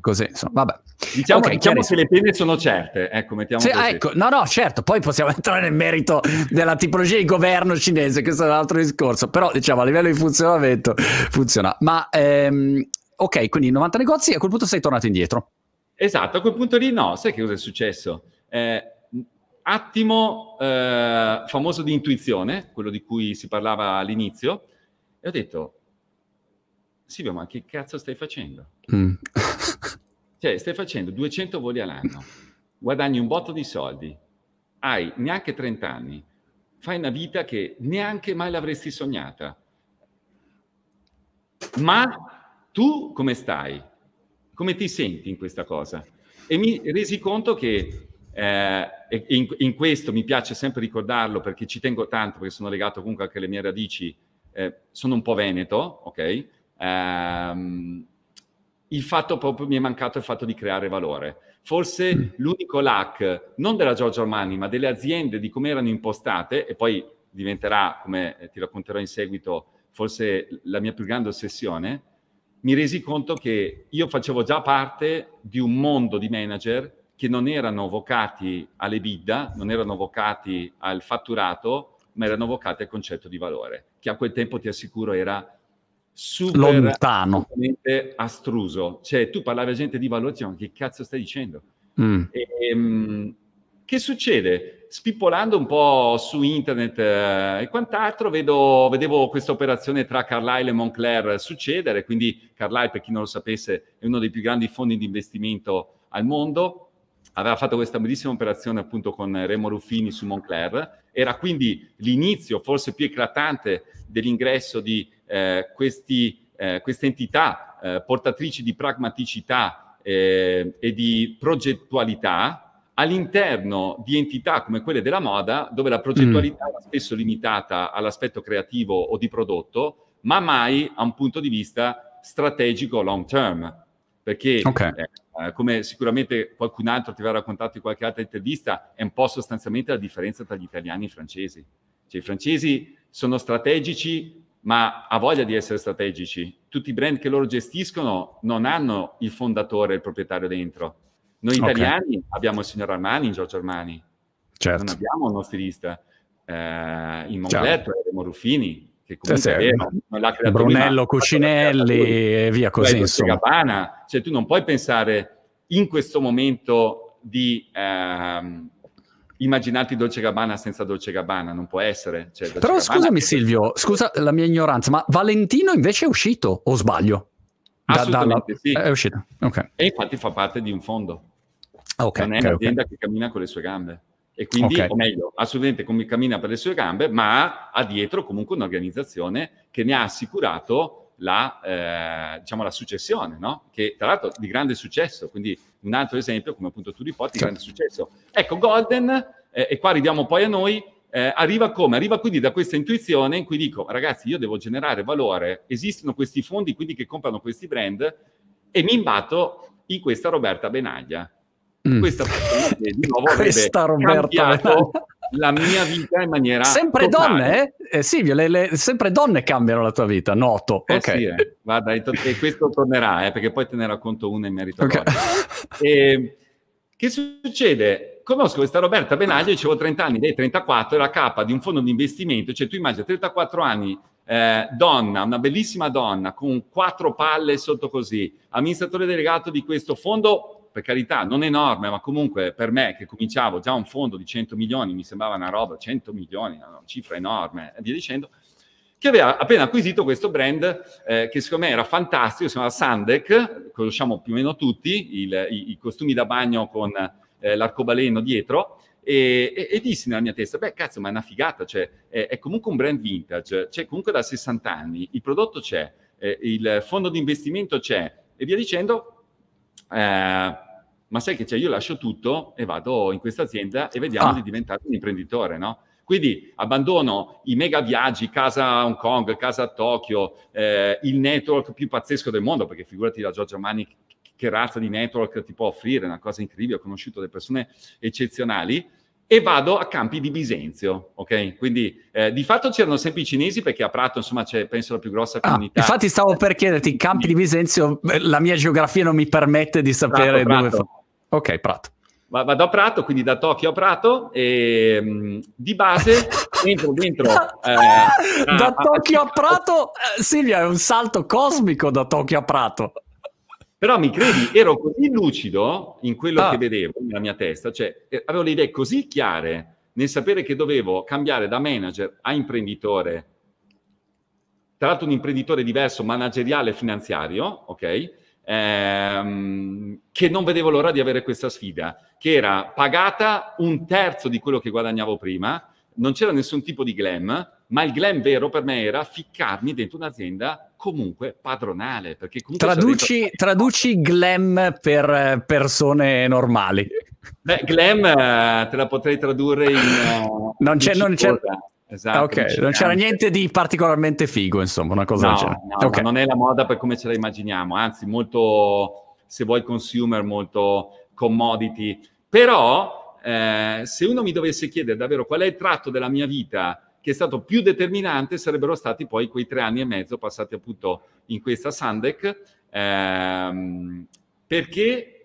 Così, insomma, vabbè. Diciamo, okay, diciamo che le pene sono certe, ecco, mettiamo sì, ecco, no, no, certo, poi possiamo entrare nel merito della tipologia di governo cinese, questo è un altro discorso, però diciamo a livello di funzionamento funziona. Ma ehm, ok, quindi 90 negozi, a quel punto sei tornato indietro. Esatto, a quel punto lì no, sai che cosa è successo? Eh, attimo eh, famoso di intuizione, quello di cui si parlava all'inizio, e ho detto, Silvio, ma che cazzo stai facendo? Mm. cioè, stai facendo 200 voli all'anno, guadagni un botto di soldi, hai neanche 30 anni, fai una vita che neanche mai l'avresti sognata. Ma tu come stai? Come ti senti in questa cosa? E mi resi conto che eh, in, in, questo mi piace sempre ricordarlo perché ci tengo tanto, perché sono legato comunque anche alle mie radici, eh, sono un po' veneto, ok? Eh, il fatto proprio mi è mancato il fatto di creare valore. Forse mm. l'unico lack, non della Giorgio Armani, ma delle aziende di come erano impostate, e poi diventerà, come eh, ti racconterò in seguito, forse la mia più grande ossessione, mi resi conto che io facevo già parte di un mondo di manager che non erano vocati alle all'EBIDDA, non erano vocati al fatturato, ma erano vocati al concetto di valore, che a quel tempo ti assicuro era super lontano, astruso. Cioè tu parlavi a gente di valore, dicevano che cazzo stai dicendo? Mm. E, um, che succede? Spippolando un po' su internet eh, e quant'altro, vedo, vedevo questa operazione tra Carlyle e Moncler succedere, quindi Carlyle, per chi non lo sapesse, è uno dei più grandi fondi di investimento al mondo, aveva fatto questa bellissima operazione appunto con Remo Ruffini su Moncler, era quindi l'inizio forse più eclatante dell'ingresso di eh, questi, eh, queste entità eh, portatrici di pragmaticità eh, e di progettualità all'interno di entità come quelle della moda, dove la progettualità mm. era spesso limitata all'aspetto creativo o di prodotto, ma mai a un punto di vista strategico long term. Perché okay eh, eh, come sicuramente qualcun altro ti aveva raccontato in qualche altra intervista, è un po' sostanzialmente la differenza tra gli italiani e i francesi. Cioè, i francesi sono strategici, ma ha voglia di essere strategici. Tutti i brand che loro gestiscono non hanno il fondatore, il proprietario dentro. Noi italiani abbiamo il signor Armani, Giorgio Armani. Certo. Non abbiamo uno stilista. Eh, in Mondetto abbiamo Ruffini, che comunque sì, sì. Brunello Cucinelli e via così. Gabbana, cioè tu non puoi pensare in questo momento di ehm, immaginarti Dolce Gabbana senza Dolce Gabbana, non può essere. Cioè, Però Gabbana scusami è... Silvio, scusa la mia ignoranza, ma Valentino invece è uscito o sbaglio? Da, dalla... sì. È uscito, okay. E infatti fa parte di un fondo. Okay, non è okay, un'azienda okay. che cammina con le sue gambe e quindi, okay. o meglio, assolutamente come cammina per le sue gambe, ma ha dietro comunque un'organizzazione che ne ha assicurato la, eh, diciamo, la successione, no? che tra l'altro di grande successo, quindi un altro esempio, come appunto tu riporti, di grande successo. Ecco, Golden, eh, e qua arriviamo poi a noi, eh, arriva come? Arriva quindi da questa intuizione in cui dico, ragazzi, io devo generare valore, esistono questi fondi quindi che comprano questi brand e mi imbatto in questa Roberta Benaglia Mm. Questa persona di nuovo Questa Roberta la mia vita in maniera sempre totale. donne? Eh, Silvio, le, le, sempre donne cambiano la tua vita, noto. Eh okay. sì, eh. Guarda, e, to- e questo tornerà, eh, perché poi te ne racconto una in merito okay. e, che succede? Conosco questa Roberta Benaglio, dicevo 30 anni, lei 34, era capa di un fondo di investimento, cioè tu immagini 34 anni, eh, donna, una bellissima donna con quattro palle sotto così, amministratore delegato di questo fondo per carità, non enorme, ma comunque per me che cominciavo già un fondo di 100 milioni, mi sembrava una roba, 100 milioni, una cifra enorme, e via dicendo, che aveva appena acquisito questo brand eh, che secondo me era fantastico, si chiama Sandec, conosciamo più o meno tutti, il, i, i, costumi da bagno con eh, l'arcobaleno dietro, e, e, e, dissi nella mia testa, beh cazzo, ma è una figata, cioè, è, è comunque un brand vintage, c'è comunque da 60 anni, il prodotto c'è, eh, il fondo di investimento c'è, e via dicendo. Eh, ma sai che c'è, cioè, io lascio tutto e vado in questa azienda e vediamo ah. di diventare un imprenditore, no? Quindi abbandono i mega viaggi, casa a Hong Kong, casa a Tokyo, eh, il network più pazzesco del mondo, perché figurati la Giorgia Mani che razza di network ti può offrire, una cosa incredibile, ho conosciuto delle persone eccezionali, e vado a Campi di Bisenzio, ok? Quindi eh, di fatto c'erano sempre i cinesi perché a Prato, insomma, c'è penso la più grossa ah, comunità. Ah, infatti stavo per chiederti, Campi di Bisenzio, eh, la mia geografia non mi permette di sapere Prato, dove Prato. Ok, Prato. Vado a Prato, quindi da Tokyo a Prato, e um, di base entro dentro. Eh, da a, ah, ah, Tokyo a, a Prato, eh, Silvia, è un salto cosmico da Tokyo a Prato. Però mi credi, ero così lucido in quello ah. che vedevo nella mia testa, cioè eh, avevo le idee così chiare nel sapere che dovevo cambiare da manager a imprenditore, tra l'altro un imprenditore diverso, manageriale e finanziario, ok? ehm, che non vedevo l'ora di avere questa sfida, che era pagata un terzo di quello che guadagnavo prima, non c'era nessun tipo di glam, ma il glam vero per me era ficcarmi dentro un'azienda comunque padronale. Perché comunque traduci, dentro... traduci glam per eh, persone normali. Beh, glam eh, te la potrei tradurre in... Eh, non, c'è, non, c'è, Esatto, ok, non c'era, non c'era niente di particolarmente figo, insomma, una cosa no, del genere. No, okay. non è la moda per come ce la immaginiamo, anzi molto, se vuoi, consumer, molto commodity. Però, eh, se uno mi dovesse chiedere davvero qual è il tratto della mia vita che è stato più determinante, sarebbero stati poi quei tre anni e mezzo passati appunto in questa Sandec, ehm, perché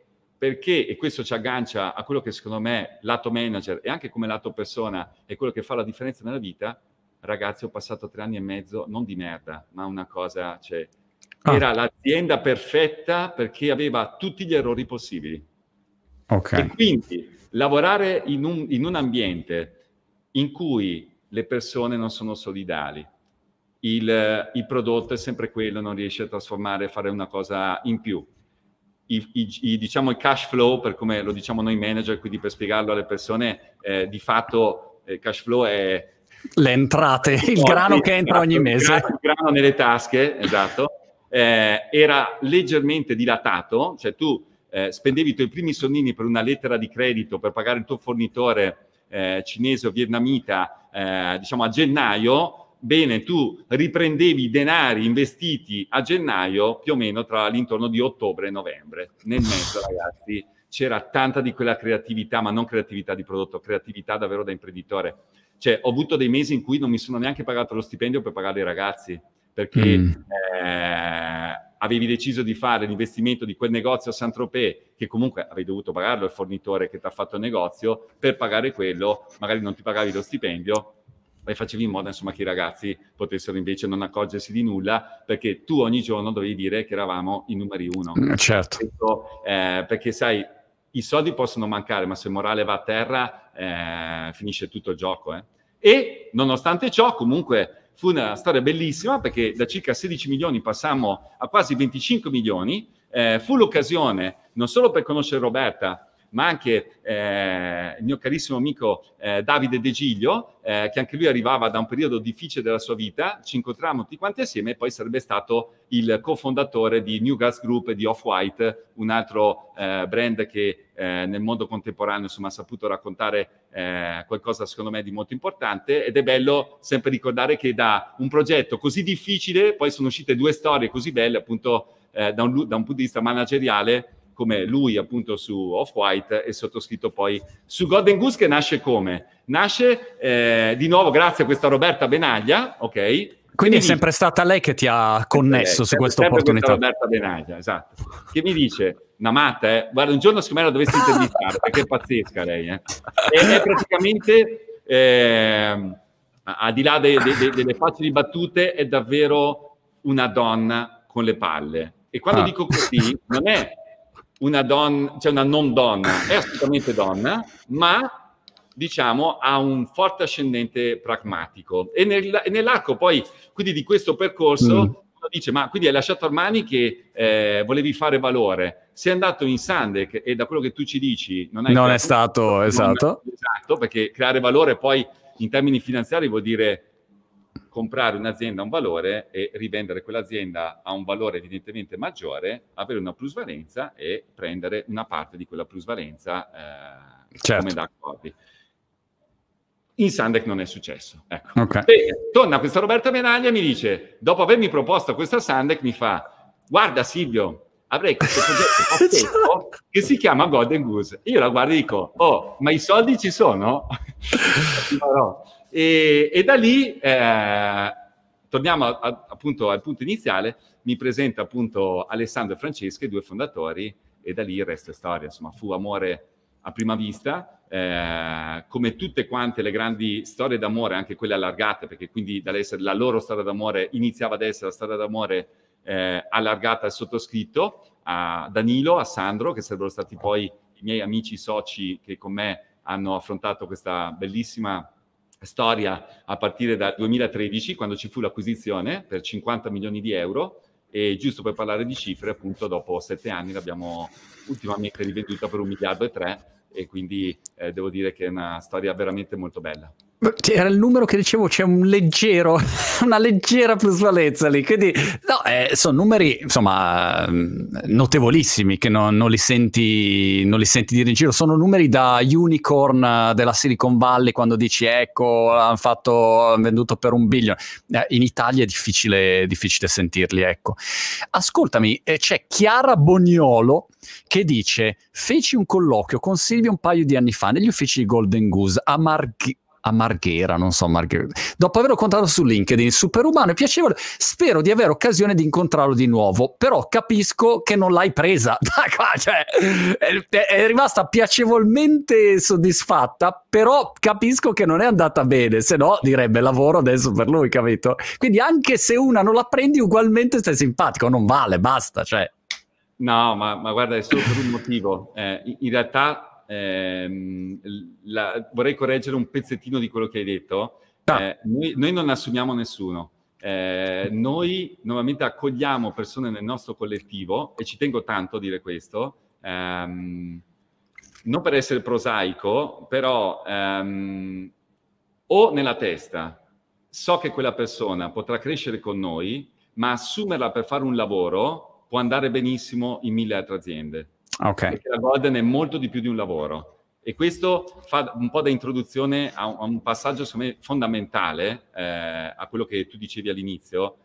perché, e questo ci aggancia a quello che secondo me lato manager e anche come lato persona è quello che fa la differenza nella vita, ragazzi ho passato tre anni e mezzo, non di merda, ma una cosa, cioè, ah. era l'azienda perfetta perché aveva tutti gli errori possibili. Okay. E quindi lavorare in un, in un ambiente in cui le persone non sono solidali, il, il, prodotto è sempre quello, non riesce a trasformare, a fare una cosa in più i, i, i, diciamo, i cash flow, per come lo diciamo noi manager, quindi per spiegarlo alle persone, eh, di fatto eh, cash flow è... Le entrate, il grano che entra ogni esatto, mese. Il grano, il grano nelle tasche, esatto. Eh, era leggermente dilatato, cioè tu eh, spendevi i tuoi primi sonnini per una lettera di credito per pagare il tuo fornitore eh, cinese o vietnamita, eh, diciamo a gennaio, bene, tu riprendevi i denari investiti a gennaio più o meno tra l'intorno di ottobre e novembre. Nel mezzo, ragazzi, c'era tanta di quella creatività, ma non creatività di prodotto, creatività davvero da imprenditore. Cioè, ho avuto dei mesi in cui non mi sono neanche pagato lo stipendio per pagare i ragazzi, perché mm. eh, avevi deciso di fare l'investimento di quel negozio a Saint-Tropez, che comunque avevi dovuto pagarlo il fornitore che ti ha fatto il negozio, per pagare quello, magari non ti pagavi lo stipendio, e facevi in modo insomma, che i ragazzi potessero invece non accorgersi di nulla perché tu ogni giorno dovevi dire che eravamo i numeri uno. Mm, certo. Questo, eh, perché sai, i soldi possono mancare, ma se morale va a terra eh, finisce tutto il gioco. Eh. E nonostante ciò comunque fu una storia bellissima perché da circa 16 milioni passammo a quasi 25 milioni. Eh, fu l'occasione non solo per conoscere Roberta, ma anche eh, il mio carissimo amico eh, Davide De Giglio, eh, che anche lui arrivava da un periodo difficile della sua vita, ci incontravamo tutti quanti assieme e poi sarebbe stato il cofondatore di New Gas Group e di Off-White, un altro eh, brand che eh, nel mondo contemporaneo insomma, ha saputo raccontare eh, qualcosa secondo me di molto importante ed è bello sempre ricordare che da un progetto così difficile poi sono uscite due storie così belle appunto da un, da un punto di vista manageriale come lui appunto su Off-White e sottoscritto poi su Golden Goose che nasce come? Nasce eh, di nuovo grazie a questa Roberta Benaglia, ok? Quindi è sempre dice, stata lei che ti ha eh, connesso lei, su questa opportunità. Roberta Benaglia, esatto. Che mi dice, una matta, eh? guarda, un giorno secondo me la dovessi intervistare, perché è pazzesca lei. Eh? E, è praticamente, eh, al di là de, de, de, delle facili battute, è davvero una donna con le palle. E quando ah. dico così, non è una donna, cioè una non donna, è assolutamente donna, ma diciamo ha un forte ascendente pragmatico. E nel, nell'arco poi, quindi di questo percorso, mm. uno dice, ma quindi hai lasciato Armani che eh, volevi fare valore, sei andato in Sandec e da quello che tu ci dici non, non è stato, esatto. Non, esatto, perché creare valore poi in termini finanziari vuol dire comprare un'azienda a un valore e rivendere quell'azienda a un valore evidentemente maggiore, avere una plusvalenza e prendere una parte di quella plusvalenza eh, certo. come da accordi. In Sandec non è successo. Ecco. Okay. torna questa Roberta Menaglia e mi dice, dopo avermi proposto questa Sandec, mi fa, guarda Silvio, avrei questo progetto che si chiama Golden Goose. Io la guardo e dico, oh, ma i soldi ci sono? no. E, e da lì, eh, torniamo a, a, appunto al punto iniziale, mi presenta appunto Alessandro e Francesca, i due fondatori, e da lì il resto è storia. Insomma, fu amore a prima vista, eh, come tutte quante le grandi storie d'amore, anche quelle allargate, perché quindi la loro storia d'amore iniziava ad essere la storia d'amore eh, allargata al sottoscritto, a Danilo, a Sandro, che sarebbero stati poi i miei amici soci che con me hanno affrontato questa bellissima storia a partire dal 2013, quando ci fu l'acquisizione per 50 milioni di euro, e giusto per parlare di cifre, appunto, dopo sette anni l'abbiamo ultimamente rivenduta per un miliardo e tre, e quindi eh, devo dire che è una storia veramente molto bella. Cioè, era il numero che dicevo, c'è un leggero, una leggera plusvalenza lì, quindi no, eh, sono numeri insomma mm, notevolissimi che no, non, li senti, non li senti dire in giro, sono numeri da unicorn eh, della Silicon Valley quando dici ecco hanno fatto, hanno venduto per un billion, eh, in Italia è difficile, difficile sentirli ecco. Ascoltami, eh, c'è Chiara Boniolo che dice feci un colloquio con Silvio un paio di anni fa negli uffici di Golden Goose a Margherita a Marghera, non so Marghera. Dopo averlo incontrato su LinkedIn, superumano e piacevole, spero di avere occasione di incontrarlo di nuovo, però capisco che non l'hai presa da qua, cioè è, è rimasta piacevolmente soddisfatta, però capisco che non è andata bene, se no direbbe lavoro adesso per lui, capito? Quindi anche se una non la prendi, ugualmente sei simpatico, non vale, basta, cioè. No, ma, ma guarda, è solo per un motivo. Eh, in realtà ehm, la, vorrei correggere un pezzettino di quello che hai detto. Ah. Eh, noi, noi, non assumiamo nessuno. Eh, noi normalmente accogliamo persone nel nostro collettivo e ci tengo tanto a dire questo, ehm, non per essere prosaico, però ehm, ho nella testa, so che quella persona potrà crescere con noi, ma assumerla per fare un lavoro può andare benissimo in mille altre aziende. Ah, okay. Perché la Golden è molto di più di un lavoro. E questo fa un po' da introduzione a un, a un passaggio me, fondamentale eh, a quello che tu dicevi all'inizio.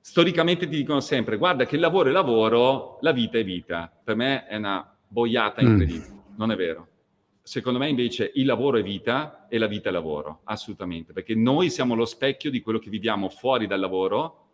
Storicamente ti dicono sempre, guarda che il lavoro è lavoro, la vita è vita. Per me è una boiata mm. incredibile. Mm. Non è vero. Secondo me invece il lavoro è vita e la vita è lavoro, assolutamente, perché noi siamo lo specchio di quello che viviamo fuori dal lavoro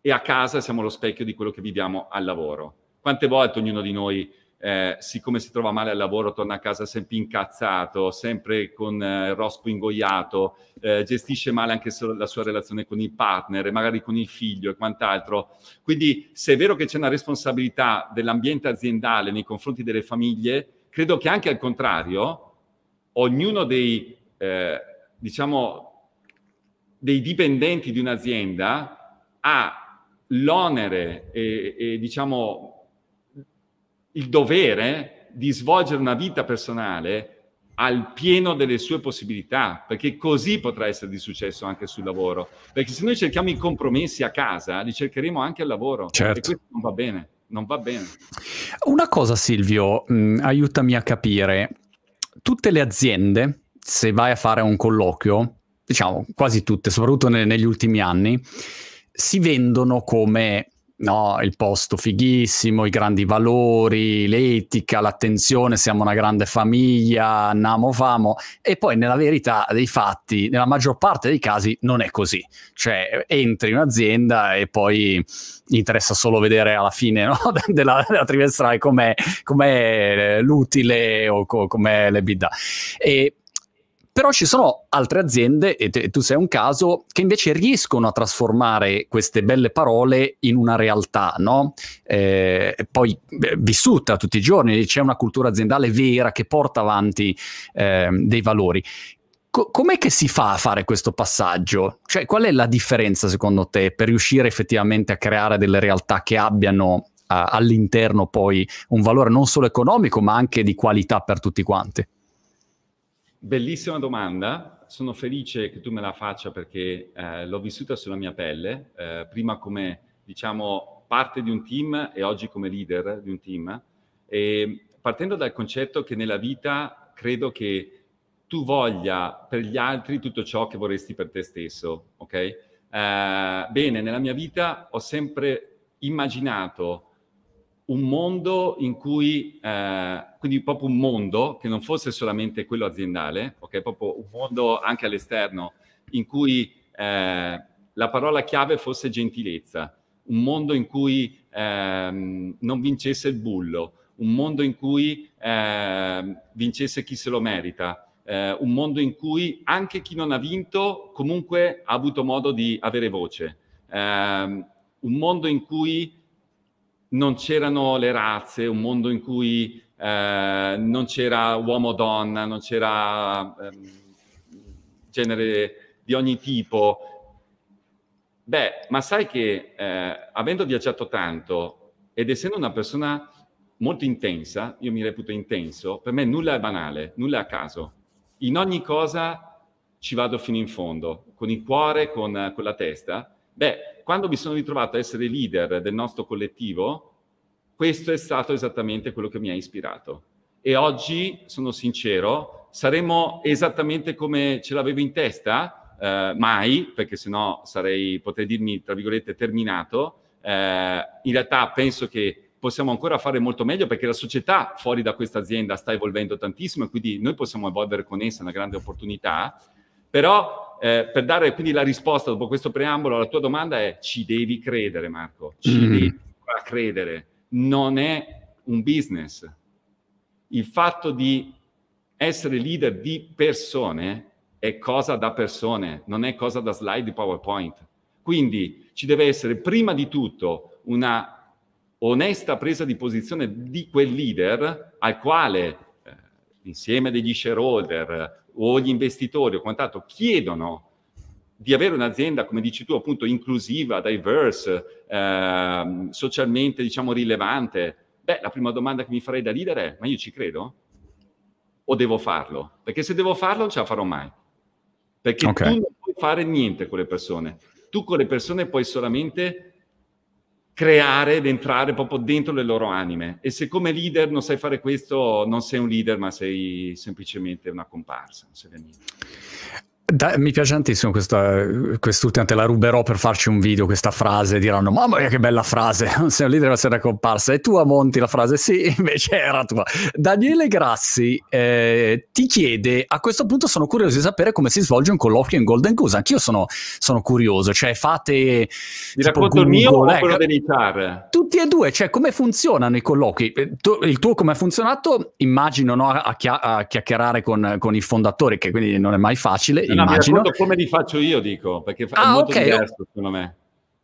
e a casa siamo lo specchio di quello che viviamo al lavoro. Quante volte ognuno di noi, eh, siccome si trova male al lavoro, torna a casa sempre incazzato, sempre con eh, il rospo ingoiato, eh, gestisce male anche la sua relazione con il partner, magari con il figlio e quant'altro. Quindi se è vero che c'è una responsabilità dell'ambiente aziendale nei confronti delle famiglie, credo che anche al contrario, ognuno dei, eh, diciamo, dei dipendenti di un'azienda ha l'onere e, e diciamo il dovere di svolgere una vita personale al pieno delle sue possibilità, perché così potrà essere di successo anche sul lavoro. Perché se noi cerchiamo i compromessi a casa, li cercheremo anche al lavoro. Certo. E questo non va bene, non va bene. Una cosa Silvio, mh, mm, aiutami a capire. Tutte le aziende, se vai a fare un colloquio, diciamo quasi tutte, soprattutto ne- negli ultimi anni, si vendono come no, il posto fighissimo, i grandi valori, l'etica, l'attenzione, siamo una grande famiglia, namo famo, e poi nella verità dei fatti, nella maggior parte dei casi non è così, cioè entri in un'azienda e poi interessa solo vedere alla fine no? della, della, trimestrale com'è, com'è eh, l'utile o co- com'è l'ebida. E però ci sono altre aziende, e, te, e tu sei un caso, che invece riescono a trasformare queste belle parole in una realtà, no? Eh, poi beh, vissuta tutti i giorni, c'è una cultura aziendale vera che porta avanti eh, dei valori. Co- com'è che si fa a fare questo passaggio? Cioè, qual è la differenza secondo te per riuscire effettivamente a creare delle realtà che abbiano all'interno poi un valore non solo economico ma anche di qualità per tutti quanti. Bellissima domanda, sono felice che tu me la faccia perché eh, l'ho vissuta sulla mia pelle, eh, prima come diciamo, parte di un team e oggi come leader di un team. E partendo dal concetto che nella vita credo che tu voglia per gli altri tutto ciò che vorresti per te stesso, ok? Eh, bene, nella mia vita ho sempre immaginato un mondo in cui, eh, quindi proprio un mondo che non fosse solamente quello aziendale, ok? Proprio un mondo anche all'esterno in cui eh, la parola chiave fosse gentilezza, un mondo in cui ehm, non vincesse il bullo, un mondo in cui ehm, vincesse chi se lo merita, eh, un mondo in cui anche chi non ha vinto comunque ha avuto modo di avere voce, eh, un mondo in cui non c'erano le razze, un mondo in cui eh, non c'era uomo-donna, non c'era eh, genere di ogni tipo. Beh, ma sai che eh, avendo viaggiato tanto ed essendo una persona molto intensa, io mi reputo intenso, per me nulla è banale, nulla è a caso. In ogni cosa ci vado fino in fondo, con il cuore, con, con la testa. Beh, quando mi sono ritrovato a essere leader del nostro collettivo, questo è stato esattamente quello che mi ha ispirato. E oggi, sono sincero, saremo esattamente come ce l'avevo in testa, eh, mai, perché sennò sarei, potrei dirmi, tra virgolette, terminato. Eh, in realtà penso che possiamo ancora fare molto meglio perché la società fuori da questa azienda sta evolvendo tantissimo e quindi noi possiamo evolvere con essa, è una grande opportunità. Però eh, per dare quindi la risposta dopo questo preambolo alla tua domanda è ci devi credere Marco, ci mm devi credere, non è un business. Il fatto di essere leader di persone è cosa da persone, non è cosa da slide di PowerPoint. Quindi ci deve essere prima di tutto una onesta presa di posizione di quel leader al quale eh, insieme degli shareholder, o gli investitori o quant'altro chiedono di avere un'azienda, come dici tu, appunto inclusiva, diverse, eh, socialmente diciamo rilevante, beh, la prima domanda che mi farei da leader è: ma io ci credo? O devo farlo? Perché se devo farlo non ce la farò mai. Perché okay. tu non puoi fare niente con le persone. Tu con le persone puoi solamente creare ed entrare proprio dentro le loro anime. E se come leader non sai fare questo, non sei un leader, ma sei semplicemente una comparsa. Non sei da, mi piace tantissimo questa, quest'ultima, te la ruberò per farci un video, questa frase, diranno mamma mia che bella frase, non sei un leader ma sei comparsa, e tu ammonti la frase, sì invece era tua. Daniele Grassi eh, ti chiede, a questo punto sono curioso di sapere come si svolge un colloquio in Golden Goose, anch'io sono, sono curioso, cioè fate... Vi racconto il mio o quello ecco. dell'ITAR? Tutti e due, cioè come funzionano i colloqui? Eh, il tuo come ha funzionato? Immagino no, a, chia- a, chiacchierare con, con, i fondatori, che quindi non è mai facile immagino. No, come li faccio io, dico, perché ah, è molto okay. diverso secondo me.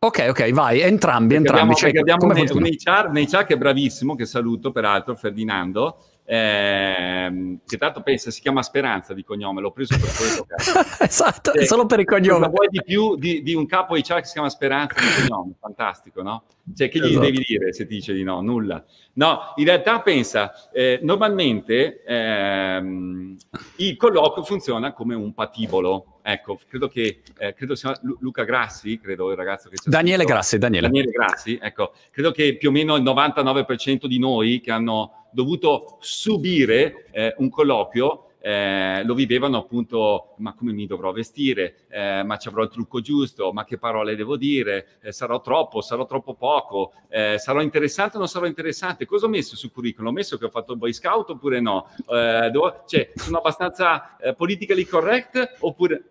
Ok, ok, vai, entrambi, perché entrambi. Abbiamo, cioè, abbiamo un, un HR, un che è bravissimo, che saluto peraltro, Ferdinando, eh, che tanto pensa, si chiama Speranza di cognome, l'ho preso per questo esatto, eh, solo per il cognome. Cosa vuoi di più di, di un capo HR che si chiama Speranza di cognome? Fantastico, no? Cioè, che gli esatto. devi dire se ti dice di no? Nulla. No, in realtà pensa, eh, normalmente ehm, il colloquio funziona come un patibolo. Ecco, credo che eh, credo sia Luca Grassi, credo il ragazzo che c'è. Daniele scritto. Grassi, Daniele. Daniele Grassi, ecco, credo che più o meno il 99% di noi che hanno dovuto subire eh, un colloquio eh, lo vivevano appunto, ma come mi dovrò vestire, eh, ma ci avrò il trucco giusto, ma che parole devo dire, eh, sarò troppo, sarò troppo poco, eh, sarò interessante o non sarò interessante, cosa ho messo sul curriculum? Ho messo che ho fatto Boy Scout oppure no? Eh, devo, cioè, sono abbastanza eh, politically correct oppure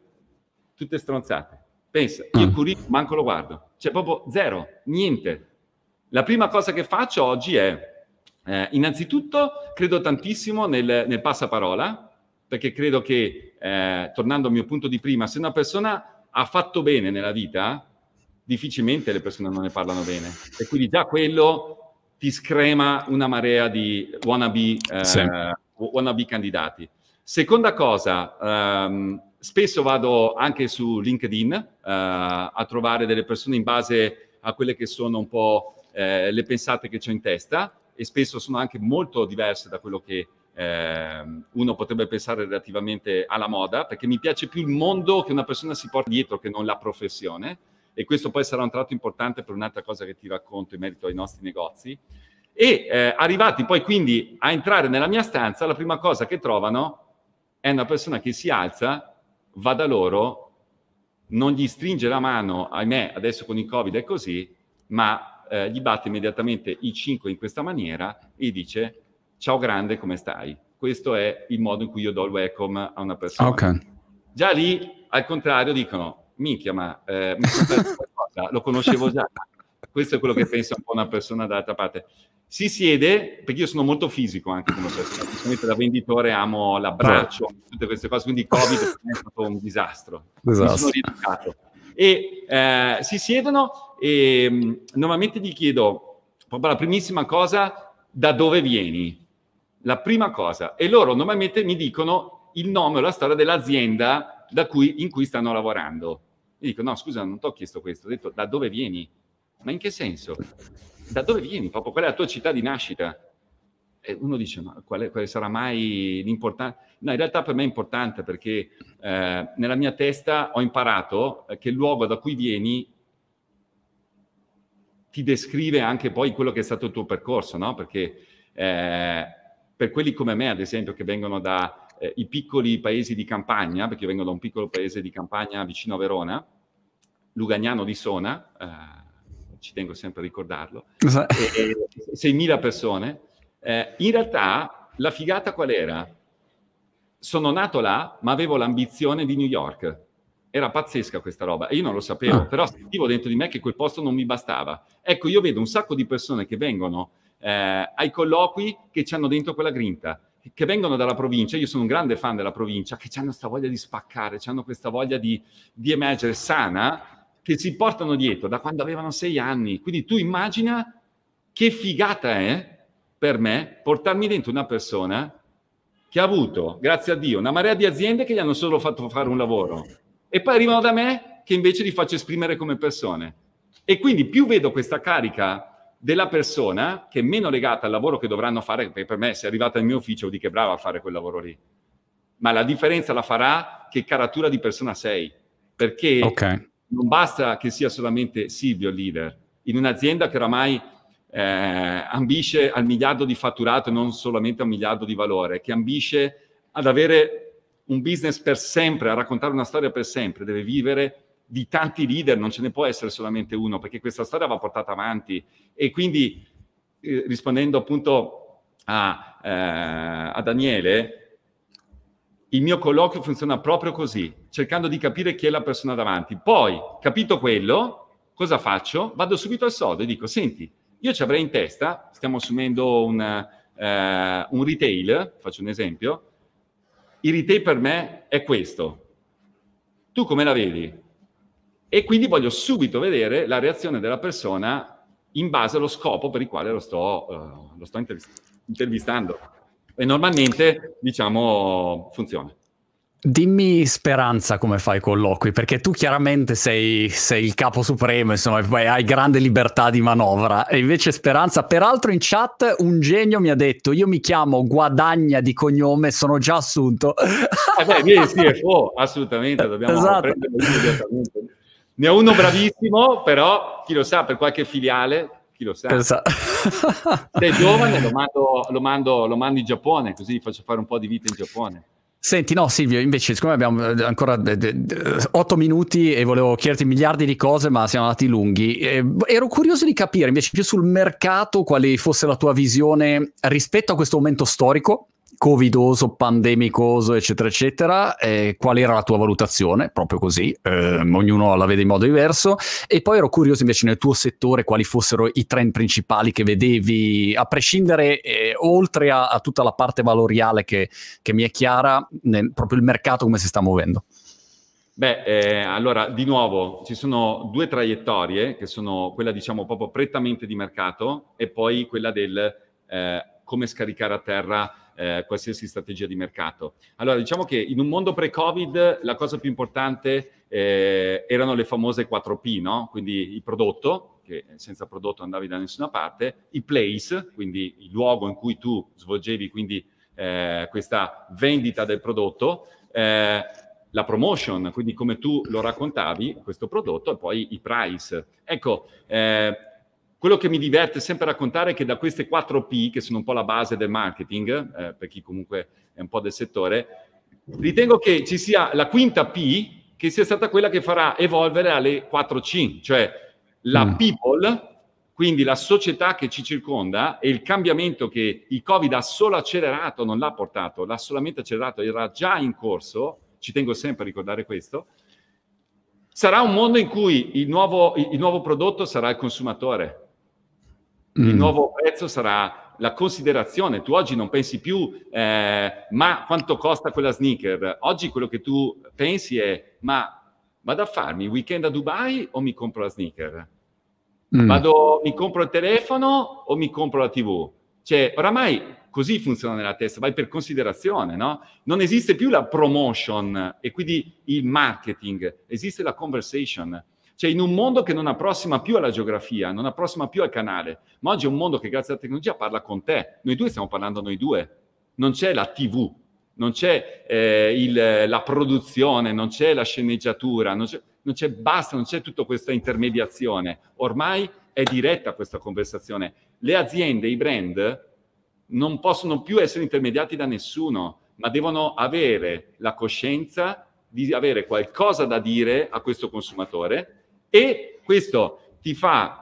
tutte stronzate? Pensa, io il mm. curriculum manco lo guardo, c'è cioè, proprio zero, niente. La prima cosa che faccio oggi è eh, innanzitutto credo tantissimo nel, nel passaparola, perché credo che, eh, tornando al mio punto di prima, se una persona ha fatto bene nella vita, difficilmente le persone non ne parlano bene. E quindi già quello ti screma una marea di wannabe, eh, sì. wannabe candidati. Seconda cosa, ehm, spesso vado anche su LinkedIn eh, a trovare delle persone in base a quelle che sono un po' eh, le pensate che ho in testa e spesso sono anche molto diverse da quello che eh, uno potrebbe pensare relativamente alla moda, perché mi piace più il mondo che una persona si porta dietro che non la professione e questo poi sarà un tratto importante per un'altra cosa che ti racconto in merito ai nostri negozi. E eh, arrivati poi quindi a entrare nella mia stanza, la prima cosa che trovano è una persona che si alza, va da loro, non gli stringe la mano, ahimè adesso con il Covid è così, ma eh, gli batte immediatamente i 5 in questa maniera e dice ciao grande, come stai? Questo è il modo in cui io do il welcome a una persona. Okay. Già lì, al contrario, dicono, minchia, ma eh, mi lo conoscevo già. Questo è quello che pensa un po' una persona dall'altra parte. Si siede, perché io sono molto fisico anche come persona, da venditore amo l'abbraccio, certo. tutte queste cose, quindi Covid è stato un disastro. disastro. Mi sono rieducato e eh, si siedono e mm, normalmente gli chiedo proprio la primissima cosa da dove vieni, la prima cosa e loro normalmente mi dicono il nome o la storia dell'azienda cui, in cui stanno lavorando. e dico no scusa non ti ho chiesto questo, ho detto da dove vieni, ma in che senso? Da dove vieni? Proprio qual è la tua città di nascita? E uno dice, ma quale, quale sarà mai l'importante? No, in realtà per me è importante perché eh, nella mia testa ho imparato eh, che il luogo da cui vieni ti descrive anche poi quello che è stato il tuo percorso, no? Perché eh, per quelli come me, ad esempio, che vengono dai eh, piccoli paesi di campagna, perché io vengo da un piccolo paese di campagna vicino a Verona, Lugagnano di Sona, eh, ci tengo sempre a ricordarlo, e, e 6.000 persone, eh, in realtà la figata qual era? Sono nato là, ma avevo l'ambizione di New York. Era pazzesca questa roba, io non lo sapevo, ah. però sentivo dentro di me che quel posto non mi bastava. Ecco, io vedo un sacco di persone che vengono eh, ai colloqui che hanno dentro quella grinta, che vengono dalla provincia, io sono un grande fan della provincia, che hanno questa voglia di spaccare, hanno questa voglia di, di emergere sana, che si portano dietro da quando avevano sei anni. Quindi tu immagina che figata è per me portarmi dentro una persona che ha avuto, grazie a Dio, una marea di aziende che gli hanno solo fatto fare un lavoro e poi arrivano da me che invece li faccio esprimere come persone. E quindi più vedo questa carica della persona che è meno legata al lavoro che dovranno fare, perché per me se è arrivata al mio ufficio vuol dire che è brava a fare quel lavoro lì, ma la differenza la farà che caratura di persona sei, perché okay. non basta che sia solamente Silvio il leader in un'azienda che oramai eh, ambisce al miliardo di fatturato e non solamente a un miliardo di valore, che ambisce ad avere un business per sempre, a raccontare una storia per sempre, deve vivere di tanti leader, non ce ne può essere solamente uno, perché questa storia va portata avanti. E quindi, eh, rispondendo appunto a, eh, a Daniele, il mio colloquio funziona proprio così, cercando di capire chi è la persona davanti. Poi, capito quello, cosa faccio? Vado subito al sodo e dico, senti, io ci avrei in testa, stiamo assumendo un, eh, un retail, faccio un esempio, il retail per me è questo. Tu come la vedi? E quindi voglio subito vedere la reazione della persona in base allo scopo per il quale lo sto, uh, lo sto intervistando. E normalmente, diciamo, funziona. Dimmi Speranza come fai i colloqui, perché tu chiaramente sei, sei, il capo supremo, insomma, hai grande libertà di manovra. E invece Speranza, peraltro in chat un genio mi ha detto, io mi chiamo Guadagna di cognome, sono già assunto. Eh beh, vieni CFO, assolutamente, dobbiamo esatto. Ne ho uno bravissimo, però chi lo sa, per qualche filiale, chi lo sa. Esatto. Se è giovane lo mando, lo, mando, lo mando in Giappone, così faccio fare un po' di vita in Giappone. Senti, no Silvio, invece siccome abbiamo eh, ancora 8 eh, minuti e volevo chiederti miliardi di cose, ma siamo andati lunghi, eh, ero curioso di capire invece più sul mercato quale fosse la tua visione rispetto a questo momento storico covidoso, pandemicoso, eccetera, eccetera, eh, qual era la tua valutazione, proprio così, ehm, ognuno la vede in modo diverso, e poi ero curioso invece nel tuo settore quali fossero i trend principali che vedevi, a prescindere, eh, oltre a, a, tutta la parte valoriale che, che mi è chiara, nel, proprio il mercato come si sta muovendo. Beh, eh, allora di nuovo ci sono due traiettorie che sono quella diciamo proprio prettamente di mercato e poi quella del eh, come scaricare a terra eh, qualsiasi strategia di mercato. Allora, diciamo che in un mondo pre-Covid la cosa più importante eh, erano le famose 4P, no? Quindi il prodotto, che senza prodotto andavi da nessuna parte, i place, quindi il luogo in cui tu svolgevi quindi eh, questa vendita del prodotto, eh, la promotion, quindi come tu lo raccontavi, questo prodotto, e poi i price. Ecco, eh, quello che mi diverte sempre raccontare è che da queste 4 P, che sono un po' la base del marketing, eh, per chi comunque è un po' del settore, ritengo che ci sia la quinta P che sia stata quella che farà evolvere alle 4 C, cioè la mm. people, quindi la società che ci circonda e il cambiamento che il Covid ha solo accelerato, non l'ha portato, l'ha solamente accelerato, era già in corso, ci tengo sempre a ricordare questo, sarà un mondo in cui il nuovo, il nuovo prodotto sarà il consumatore, Mm. Il nuovo prezzo sarà la considerazione. Tu oggi non pensi più, eh, ma quanto costa quella sneaker? Oggi quello che tu pensi è, ma vado a farmi il weekend a Dubai o mi compro la sneaker? Mm. Vado, mi compro il telefono o mi compro la TV? Cioè, oramai così funziona nella testa, vai per considerazione, no? Non esiste più la promotion e quindi il marketing, esiste la conversation. Cioè, in un mondo che non approssima più alla geografia, non approssima più al canale, ma oggi è un mondo che grazie alla tecnologia parla con te. Noi due stiamo parlando noi due. Non c'è la TV, non c'è eh, il, la produzione, non c'è la sceneggiatura, non c'è, non c'è basta, non c'è tutta questa intermediazione. Ormai è diretta questa conversazione. Le aziende, i brand non possono più essere intermediati da nessuno, ma devono avere la coscienza di avere qualcosa da dire a questo consumatore e questo ti fa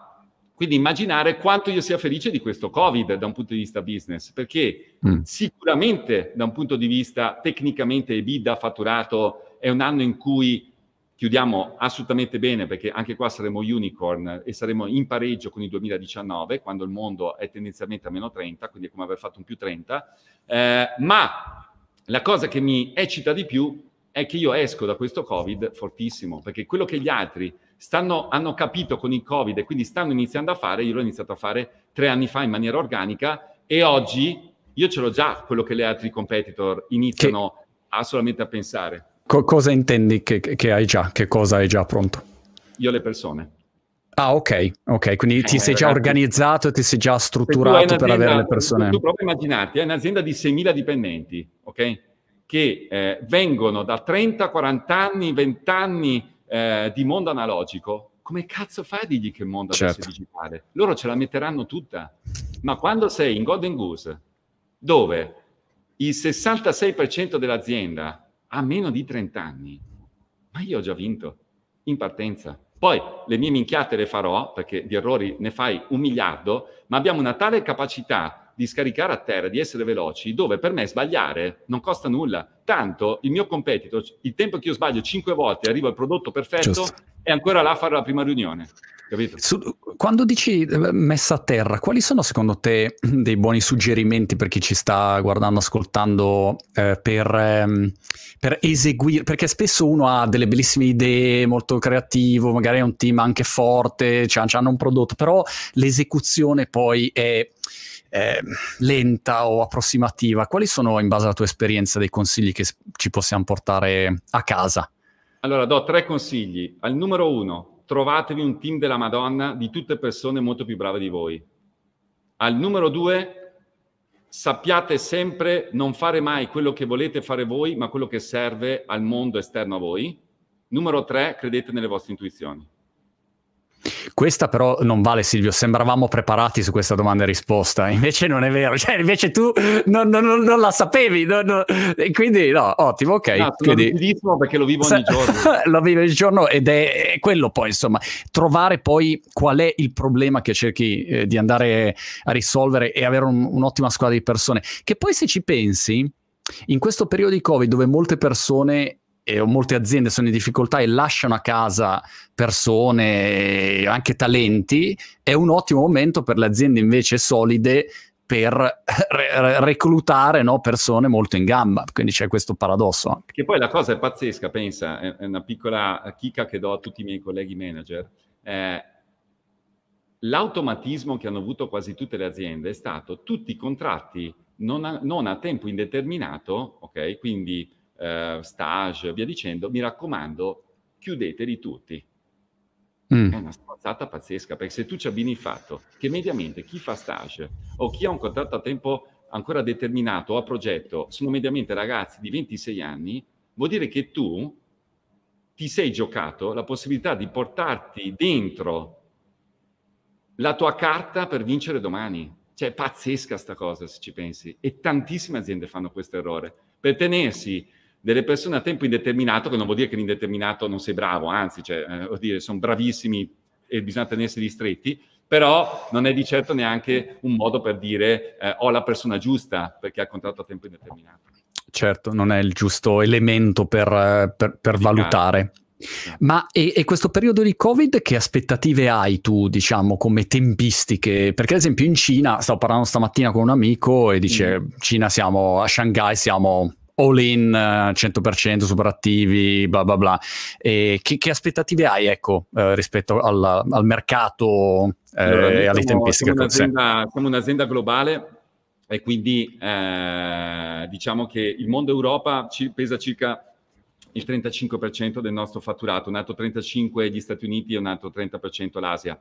quindi immaginare quanto io sia felice di questo Covid da un punto di vista business, perché mm. sicuramente da un punto di vista tecnicamente EBITDA fatturato è un anno in cui chiudiamo assolutamente bene, perché anche qua saremo unicorn e saremo in pareggio con il 2019, quando il mondo è tendenzialmente a meno 30, quindi è come aver fatto un più 30, eh, ma la cosa che mi eccita di più è che io esco da questo Covid fortissimo, perché quello che gli altri stanno, hanno capito con il Covid e quindi stanno iniziando a fare, io l'ho iniziato a fare tre anni fa in maniera organica e oggi io ce l'ho già quello che gli altri competitor iniziano che, a solamente a pensare. Co- cosa intendi che, che hai già? Che cosa hai già pronto? Io le persone. Ah, ok, ok, quindi eh, ti sei ragazzi, già organizzato, ti sei già strutturato per avere le persone. Tu, tu prova a immaginarti, è un'azienda di 6.000 dipendenti, ok? che eh, vengono da 30, 40 anni, 20 anni eh, di mondo analogico, come cazzo fai a dirgli che mondo certo. adesso è certo. digitale? Loro ce la metteranno tutta. Ma quando sei in Golden Goose, dove il 66% dell'azienda ha meno di 30 anni, ma io ho già vinto in partenza. Poi le mie minchiate le farò, perché di errori ne fai un miliardo, ma abbiamo una tale capacità di scaricare a terra, di essere veloci, dove per me sbagliare non costa nulla. Tanto il mio competitor, il tempo che io sbaglio cinque volte, arrivo al prodotto perfetto, Giusto. è ancora là a fare la prima riunione. Su, quando dici eh, messa a terra, quali sono secondo te dei buoni suggerimenti per chi ci sta guardando, ascoltando, eh, per, ehm, per, eseguire? Perché spesso uno ha delle bellissime idee, molto creativo, magari è un team anche forte, cioè, hanno un prodotto, però l'esecuzione poi è eh, lenta o approssimativa, quali sono in base alla tua esperienza dei consigli che ci possiamo portare a casa? Allora, do tre consigli. Al numero uno, trovatevi un team della Madonna di tutte persone molto più brave di voi. Al numero due, sappiate sempre non fare mai quello che volete fare voi, ma quello che serve al mondo esterno a voi. Numero tre, credete nelle vostre intuizioni. Questa però non vale Silvio, sembravamo preparati su questa domanda e risposta, invece non è vero, cioè invece tu non, non, non, non la sapevi, quindi no, ottimo, ok. Esatto, quindi... perché lo vivo ogni giorno. lo vivo ogni giorno ed è quello poi insomma, trovare poi qual è il problema che cerchi eh, di andare a risolvere e avere un, un'ottima squadra di persone, che poi se ci pensi... In questo periodo di Covid, dove molte persone eh, molte aziende sono in difficoltà e lasciano a casa persone, anche talenti, è un ottimo momento per le aziende invece solide per re- reclutare no, persone molto in gamba. Quindi c'è questo paradosso. Anche. Che poi la cosa è pazzesca, pensa, è una piccola chicca che do a tutti i miei colleghi manager. Eh, l'automatismo che hanno avuto quasi tutte le aziende è stato tutti i contratti non a, non a tempo indeterminato, ok? Quindi eh, stage, via dicendo, mi raccomando, chiudeteli tutti. Mm. È una spazzata pazzesca, perché se tu ci abbini il fatto che mediamente chi fa stage o chi ha un contratto a tempo ancora determinato o a progetto sono mediamente ragazzi di 26 anni, vuol dire che tu ti sei giocato la possibilità di portarti dentro la tua carta per vincere domani. Cioè, è pazzesca sta cosa se ci pensi. E tantissime aziende fanno questo errore. Per tenersi delle persone a tempo indeterminato, che non vuol dire che l'indeterminato non sei bravo, anzi, cioè, eh, vuol dire sono bravissimi e bisogna tenersi ristretti, però non è di certo neanche un modo per dire eh, ho la persona giusta perché ha contratto a tempo indeterminato. Certo, non è il giusto elemento per, per, per valutare. Ma e, e, questo periodo di Covid che aspettative hai tu, diciamo, come tempistiche? Perché ad esempio in Cina, stavo parlando stamattina con un amico e dice, mm. Cina siamo, a Shanghai siamo all in 100% eh, superattivi, bla bla bla. E che, che aspettative hai ecco, eh, rispetto alla, al mercato eh, allora, e alle tempistiche? Siamo un'azienda, siamo un'azienda globale e quindi eh, diciamo che il mondo Europa ci, pesa circa il 35% del nostro fatturato, un altro 35% gli Stati Uniti e un altro 30% l'Asia.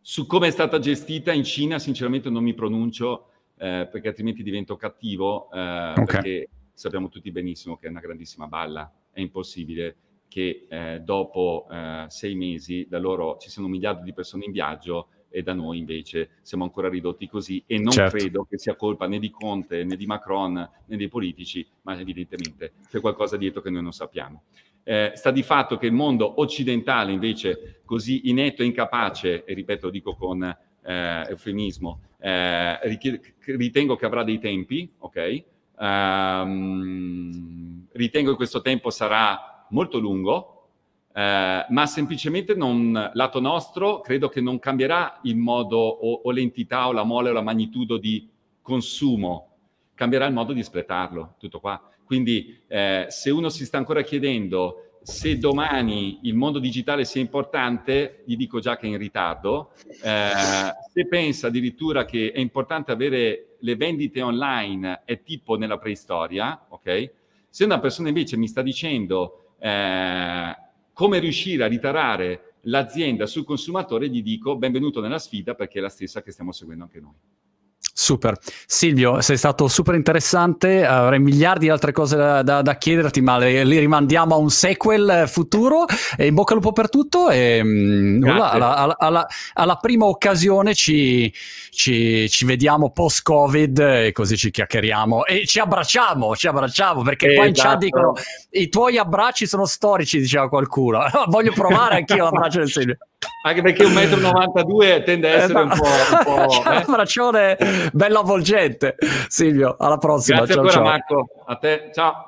Su come è stata gestita in Cina, sinceramente non mi pronuncio eh, perché altrimenti divento cattivo, eh, okay. perché sappiamo tutti benissimo che è una grandissima balla, è impossibile che eh, dopo eh, sei mesi da loro ci siano un miliardo di persone in viaggio e da noi invece siamo ancora ridotti così e non certo. credo che sia colpa né di Conte né di Macron né dei politici, ma evidentemente c'è qualcosa dietro che noi non sappiamo. Eh, sta di fatto che il mondo occidentale invece così inetto e incapace, e ripeto lo dico con eh, eufemismo, eh, ritengo che avrà dei tempi, ok? Um, ritengo che questo tempo sarà molto lungo, eh, ma semplicemente non, lato nostro credo che non cambierà il modo o, o l'entità o la mole o la magnitudo di consumo, cambierà il modo di espletarlo, tutto qua. Quindi eh, se uno si sta ancora chiedendo se domani il mondo digitale sia importante, gli dico già che è in ritardo, eh, se pensa addirittura che è importante avere le vendite online, è tipo nella preistoria, ok? Se una persona invece mi sta dicendo eh, come riuscire a ritarare l'azienda sul consumatore, gli dico benvenuto nella sfida perché è la stessa che stiamo seguendo anche noi. Super. Silvio, sei stato super interessante, avrei miliardi di altre cose da, da, da chiederti, ma le, le, rimandiamo a un sequel futuro. E in bocca al lupo per tutto e mm, nulla, alla, alla, alla, alla, prima occasione ci, ci, ci vediamo post-Covid e così ci chiacchieriamo e ci abbracciamo, ci abbracciamo perché eh, qua in chat esatto. dicono i tuoi abbracci sono storici, diceva qualcuno. Voglio provare anch'io l'abbraccio del Silvio. Anche perché un 1,92 92 tende a essere un esatto. po'. Un po' eh. Abbraccione bello avvolgente. Silvio, alla prossima. Grazie ciao, ancora ciao. Marco, a te, ciao.